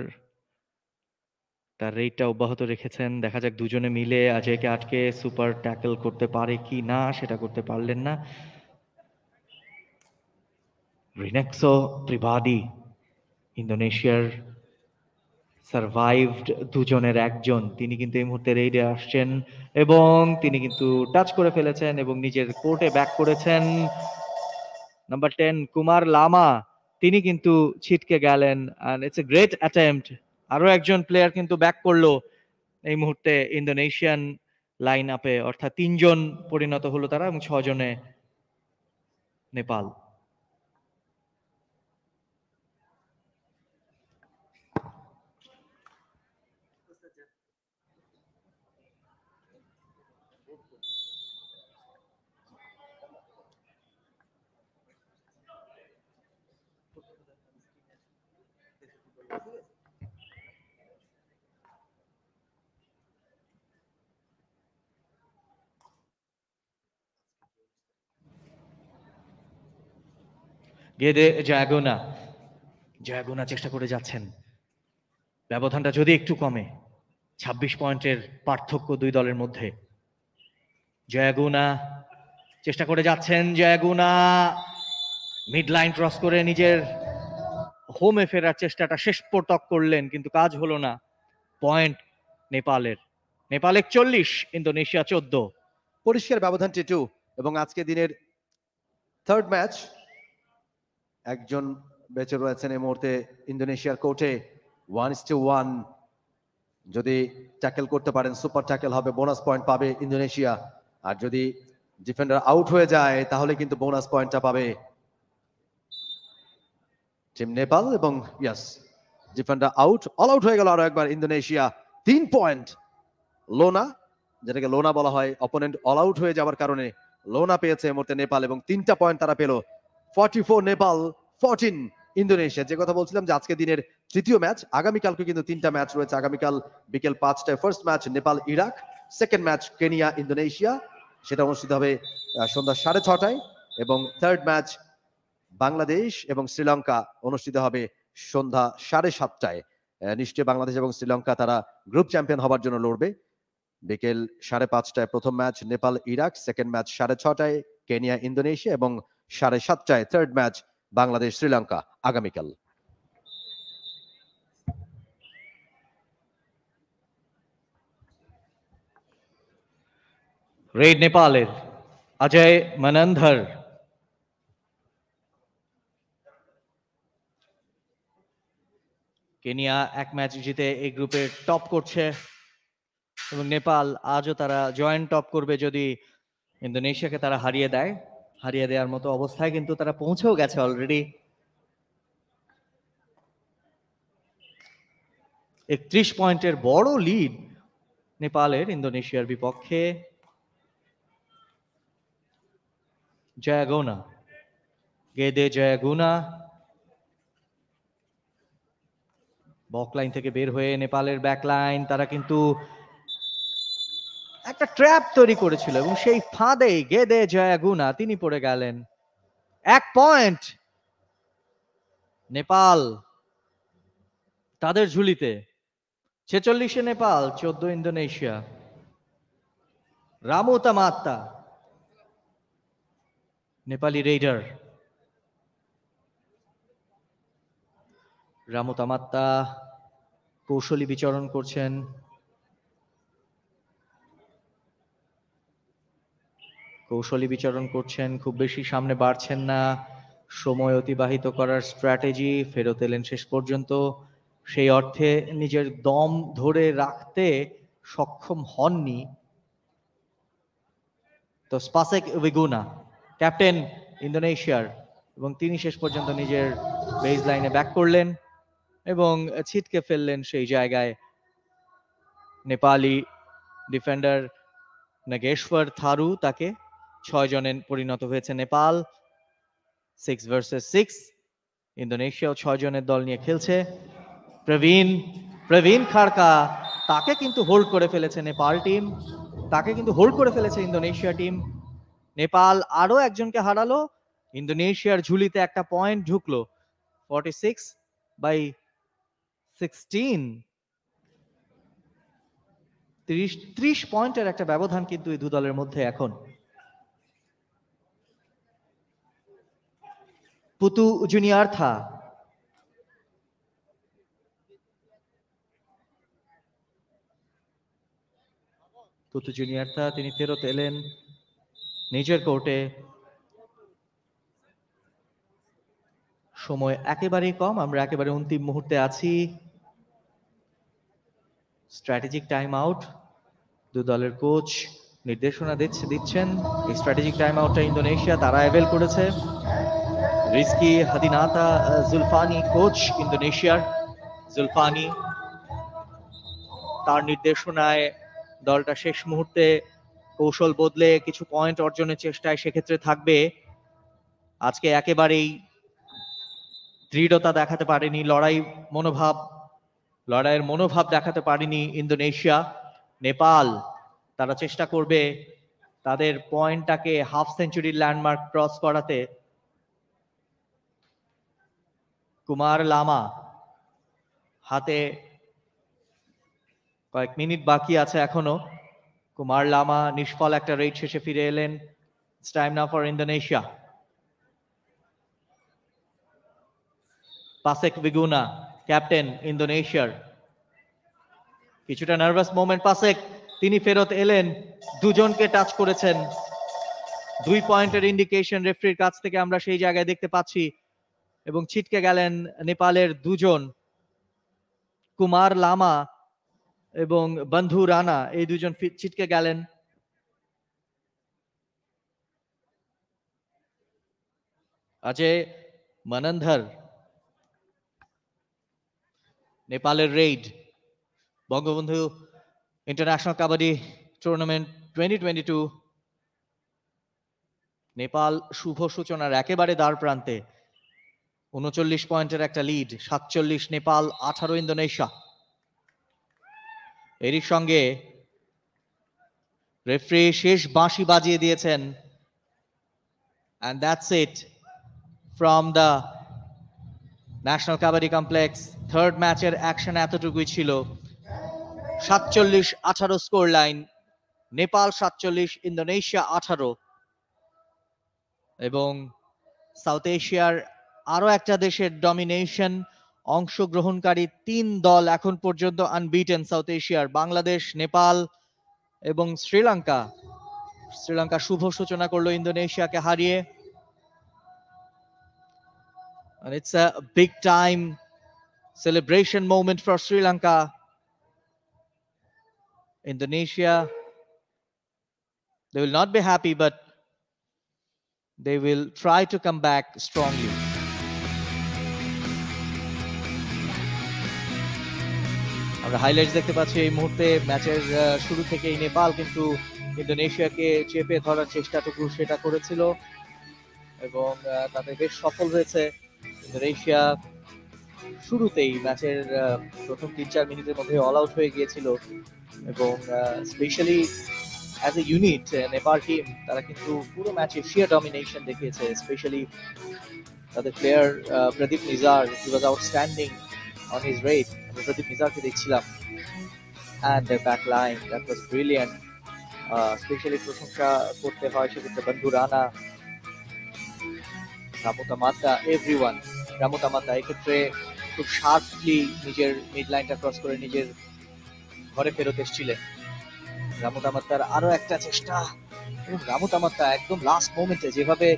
তার রেটটা অব্যাহত রেখেছেন দেখা যাক দুজনে মিলে অজয়কে আটকে সুপার ট্যাকল করতে পারে কি না সেটা করতে পারলেন না রিনেক্সো ত্রিবাদী ইন্দোনেশিয়ার সার্ভাইভড দুজনের একজন তিনি কিন্তু এই মুহূর্তে রেইডে আসছেন এবং তিনি কিন্তু টাচ করে ফেলেছেন এবং নিজের কোর্টে ব্যাক করেছেন নাম্বার টেন কুমার লামা তিনি কিন্তু ছিটকে গেলেন and it's a great attempt আরও একজন প্লেয়ার কিন্তু ব্যাক করলো এই মুহূর্তে ইন্দোনেশিয়ান লাইন আপে অর্থাৎ তিনজন পরিণত হলো তারা এবং ছজনে নেপাল ইয়েদে জায়াগোনা জায়াগোনা চেষ্টা করে যাচ্ছেন ব্যবধানটা যদি একটু কমে ২৬ পয়েন্টের পার্থক্য দুই দলের মধ্যে জয়াগুনা চেষ্টা করে যাচ্ছেন জয়াগুনা মিড লাইন ক্রস করে নিজের হোমে ফেরার চেষ্টাটা শেষ পর্তক করলেন কিন্তু কাজ হলো না পয়েন্ট নেপালের নেপাল একচল্লিশ ইন্দোনেশিয়া চোদ্দ পরিষ্কার ব্যবধান টিটু এবং আজকে দিনের থার্ড ম্যাচ একজন বেঁচে রয়েছেন এই মুহূর্তে ইন্দোনেশিয়ার কোর্টে ওয়ান টু ওয়ান যদি ট্যাকেল করতে পারেন সুপার ট্যাকেল হবে বোনাস পয়েন্ট পাবে ইন্দোনেশিয়া আর যদি ডিফেন্ডার আউট হয়ে যায় তাহলে কিন্তু বোনাস পয়েন্টটা পাবে টিম নেপাল এবং yes defender out all out হয়ে গেল আরো একবার ইন্দোনেশিয়া তিন পয়েন্ট লোনা যেটাকে লোনা বলা হয় অপোনেন্ট অল আউট হয়ে যাওয়ার কারণে লোনা পেয়েছে মুহূর্তে নেপাল এবং তিনটা পয়েন্ট তারা পেলো forty four Nepal fourteen Indonesia যে কথা বলছিলাম যে আজকে দিনের তৃতীয় ম্যাচ আগামীকালকে কিন্তু তিনটা ম্যাচ রয়েছে আগামীকাল বিকেল পাঁচটায় first match Nepal Iraq second match Kenya Indonesia সেটা অনুষ্ঠিত হবে সন্ধ্যা সাড়ে ছটায় এবং থার্ড ম্যাচ বাংলাদেশ এবং শ্রীলঙ্কা অনুষ্ঠিত হবে সন্ধ্যা সাড়ে সাতটায় নিশ্চয়ই বাংলাদেশ এবং শ্রীলঙ্কা তারা গ্রুপ চ্যাম্পিয়ন হওয়ার জন্য লড়বে বিকেল সাড়ে পাঁচটায় প্রথম match Nepal Iraq second match সাড়ে ছটায় কেনিয়া ইন্দোনেশিয়া এবং সাড়ে সাতটায় থার্ড ম্যাচ বাংলাদেশ শ্রীলঙ্কা আগামীকাল রেড নেপালের অজয় মনন্ধর কেনিয়া এক ম্যাচ জিতে এই গ্রুপে টপ করছে এবং নেপাল আজও তারা জয়েন্ট টপ করবে যদি ইন্দোনেশিয়াকে তারা হারিয়ে দেয় হারিয়ে দেওয়ার মতো অবস্থায় কিন্তু তারা পৌঁছেও গেছে অলরেডি একত্রিশ পয়েন্টের বড় লিড নেপালের ইন্দোনেশিয়ার বিপক্ষে জয়াগোনা গেদে জয়াগুনা বকলাইন থেকে বের হয়ে নেপালের ব্যাকলাইন তারা কিন্তু একটা ট্র্যাপ তৈরি করেছিল এবং সেই ফাঁদে গেদে জয়া গুনা তিনি পড়ে গেলেন এক পয়েন্ট নেপাল তাদের ঝুলিতে ছেচল্লিশে নেপাল চোদ্দ ইন্দোনেশিয়া রামু তামাত্তা নেপালি রেডার রামু তামাত্তা কৌশলী বিচরণ করছেন কৌশলী বিচরণ করছেন খুব বেশি সামনে বাড়ছেন না সময় অতিবাহিত করার স্ট্র্যাটেজি ফেরত এলেন শেষ পর্যন্ত সেই অর্থে নিজের দম ধরে রাখতে সক্ষম হননি তো স্পাসেক উইগুনা ক্যাপ্টেন ইন্দোনেশিয়ার এবং তিনি শেষ পর্যন্ত নিজের বেজ লাইনে ব্যাক করলেন এবং ছিটকে ফেললেন সেই জায়গায় নেপালি ডিফেন্ডার নাগেশ্বর থারু তাকে ছয় জনে পরিণত হয়েছে নেপাল সিক্স ভার্সেস সিক্স ইন্দোনেশিয়াও ছয় জনের দল নিয়ে খেলছে প্রবীণ প্রবীণ খাড়কা তাকে কিন্তু হোল্ড করে ফেলেছে নেপাল টিম তাকে কিন্তু হোল্ড করে ফেলেছে ইন্দোনেশিয়া টিম নেপাল আরো একজনকে হারালো ইন্দোনেশিয়ার ঝুলিতে একটা পয়েন্ট ঢুকলো ফর্টি সিক্স বাই সিক্সটিন ত্রিশ ত্রিশ পয়েন্টের একটা ব্যবধান কিন্তু এই দু দলের মধ্যে এখন පුතු ජුනියාර්ථා পুতু জুনিয়ার্থা তিনি ফেরত এলেন নিজের কোর্টে সময় একেবারে কম আমরা একেবারে অন্তিম মুহূর্তে আছি স্ট্র্যাটেজিক টাইম আউট দু দলের কোচ নির্দেশনা দিচ্ছে দিচ্ছেন এই স্ট্র্যাটেজিক টাইম আউটটা ইন্দোনেশিয়া তারা অ্যাভেল করেছে রিস্কি হাদিনাতা জুলফানি কোচ ইন্দোনেশিয়ার জুলফানি তার নির্দেশনায় দলটা শেষ মুহূর্তে কৌশল বদলে কিছু পয়েন্ট অর্জনের চেষ্টায় সেক্ষেত্রে থাকবে আজকে একেবারেই দৃঢ়তা দেখাতে পারেনি লড়াই মনোভাব লড়াইয়ের মনোভাব দেখাতে পারেনি ইন্দোনেশিয়া নেপাল তারা চেষ্টা করবে তাদের পয়েন্টটাকে হাফ সেঞ্চুরির ল্যান্ডমার্ক ক্রস করাতে কুমার লামা হাতে কয়েক মিনিট বাকি আছে এখনো কুমার লামা নিষ্ফল একটা রেড শেষে ফিরে এলেন টাইম না for Indonesia Pasek Biguna captain ইন্দোনেশিয়ার কিছুটা নার্ভাস মোমেন্ট পাসেক তিনি ফেরত এলেন দুজনকে টাচ করেছেন দুই পয়েন্টের ইন্ডিকেশন রেফ্রির কাছ থেকে আমরা সেই জায়গায় দেখতে পাচ্ছি এবং ছিটকে গেলেন নেপালের দুজন কুমার লামা এবং বন্ধু রানা এই দুজন ছিটকে গেলেন আছে মনন্ধর নেপালের raid Bangabandhu international kabaddi tournament twenty twenty two Nepal শুভ সূচনার একেবারে দ্বার প্রান্তে উনচল্লিশ পয়েন্টের একটা লিড সাতচল্লিশ নেপাল আঠারো ইন্দোনেশিয়া এরই সঙ্গে রেফ্রি শেষ বাঁশি বাজিয়ে দিয়েছেন and that's it from the national kabaddi complex third ম্যাচের অ্যাকশন এতটুকুই ছিল সাতচল্লিশ আঠারো স্কোর লাইন নেপাল সাতচল্লিশ ইন্দোনেশিয়া আঠারো এবং সাউথ এশিয়ার আরও একটা দেশের ডমিনেশন অংশগ্রহণকারী তিন দল এখন পর্যন্ত আনবিটেন সাউথ এশিয়ার বাংলাদেশ নেপাল এবং শ্রীলঙ্কা শ্রীলঙ্কা শুভ সূচনা করলো ইন্দোনেশিয়াকে হারিয়ে and it's a big time celebration moment for Sri Lanka. Indonesia, they will not be happy, but they will try to come back strongly. আমরা হাইলাইট দেখতে পাচ্ছি এই মুহূর্তে ম্যাচের শুরু থেকেই নেপাল কিন্তু ইন্দোনেশিয়াকে চেপে ধরার চেষ্টাটুকু সেটা করেছিল এবং তাতে বেশ সফল হয়েছে ইন্দোনেশিয়া শুরুতেই ম্যাচের প্রথম তিন চার মিনিটের মধ্যে অল আউট হয়ে গিয়েছিল এবং specially as a unit Nepal team তারা কিন্তু পুরো ম্যাচে শিয়ার ডমিনেশন দেখিয়েছে স্পেশালি তাদের player Pradeep Nijar he was outstanding on his raid নুসরাতি মিজাকে দেখছিলাম and back line that was brilliant specially প্রশংসা করতে হয় সেক্ষেত্রে বন্ধু রানা রামুতা মাতা এভরি ওয়ান রামুতা মাতা এক্ষেত্রে খুব শার্পলি নিজের মিড লাইনটা ক্রস করে নিজের ঘরে ফেরত এসেছিলেন রামুতামাত্তার আরো একটা চেষ্টা এবং রামুতামাত্তা একদম লাস্ট মোমেন্টে যেভাবে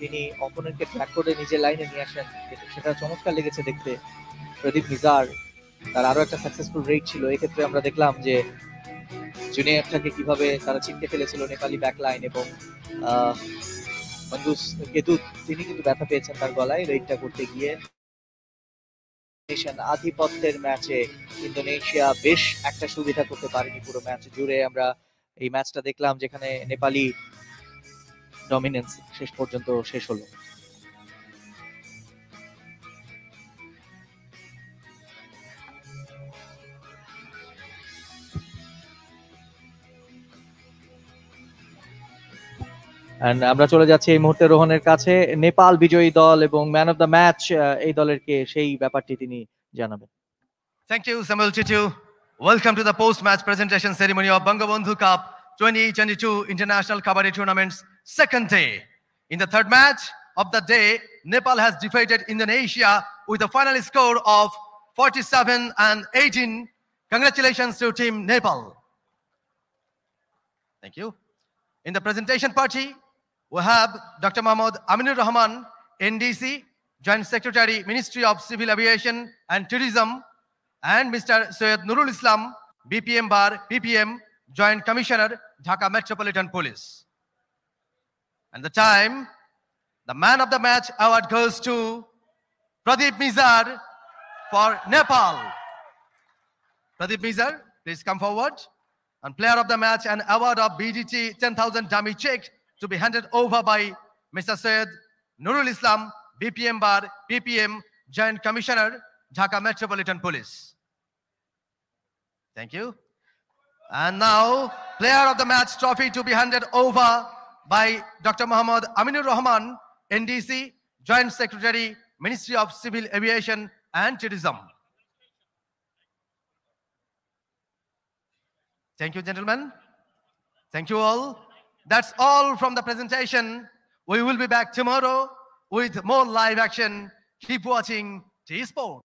তিনি অপোনেন্টকে ট্র্যাক করে নিজের লাইনে নিয়ে আসেন সেটা চমৎকার লেগেছে দেখতে প্রদীপ মিজার তার আরো একটা সাকসেসফুল রেট ছিল এক্ষেত্রে আমরা দেখলাম যে জুনিয়রটাকে কিভাবে তারা চিনতে ফেলেছিল নেপালি ব্যাকলাইন এবং মঞ্জুস কেদুত তিনি কিন্তু ব্যথা পেয়েছেন তার গলায় রেটটা করতে গিয়ে আধিপত্যের ম্যাচে ইন্দোনেশিয়া বেশ একটা সুবিধা করতে পারেনি পুরো ম্যাচ জুড়ে আমরা এই ম্যাচটা দেখলাম যেখানে নেপালি ডমিনেন্স শেষ পর্যন্ত শেষ হলো আমরা চলে যাচ্ছি এই মুহূর্তে রোহনের কাছে নেপাল বিজয়ী দল এবং ম্যান অফ দ্য ম্যাচ এই দলের কে সেই ব্যাপারটি তিনি জানাবেন থ্যাংক ইউ সামুল চিচু welcome to the post match presentation ceremony of Bangabandhu cup 2022 International Kabaddi Tournament's second day. In the third match of the day, Nepal has defeated Indonesia with a final score of 47 and 18. Congratulations to Team Nepal. Thank you. In the presentation party, we have Dr. Mahmoud Aminur Rahman, NDC, Joint Secretary, Ministry of Civil Aviation and Tourism, and Mr. Syed Nurul Islam, BPM Bar, ppm Joint Commissioner, Dhaka Metropolitan Police. And the time, the Man of the Match award goes to Pradeep Mizar for Nepal. Pradeep Mizar, please come forward. And Player of the Match and Award of BDT 10,000 Dummy Check to be handed over by Mr. Syed Nurul Islam, BPM Bar, PPM, Joint Commissioner, Dhaka Metropolitan Police. Thank you. And now, player of the match trophy to be handed over by Dr. Muhammad Aminur Rahman, NDC, Joint Secretary, Ministry of Civil Aviation and Tourism. Thank you, gentlemen. Thank you all. That's all from the presentation. We will be back tomorrow with more live action. Keep watching T-Sport.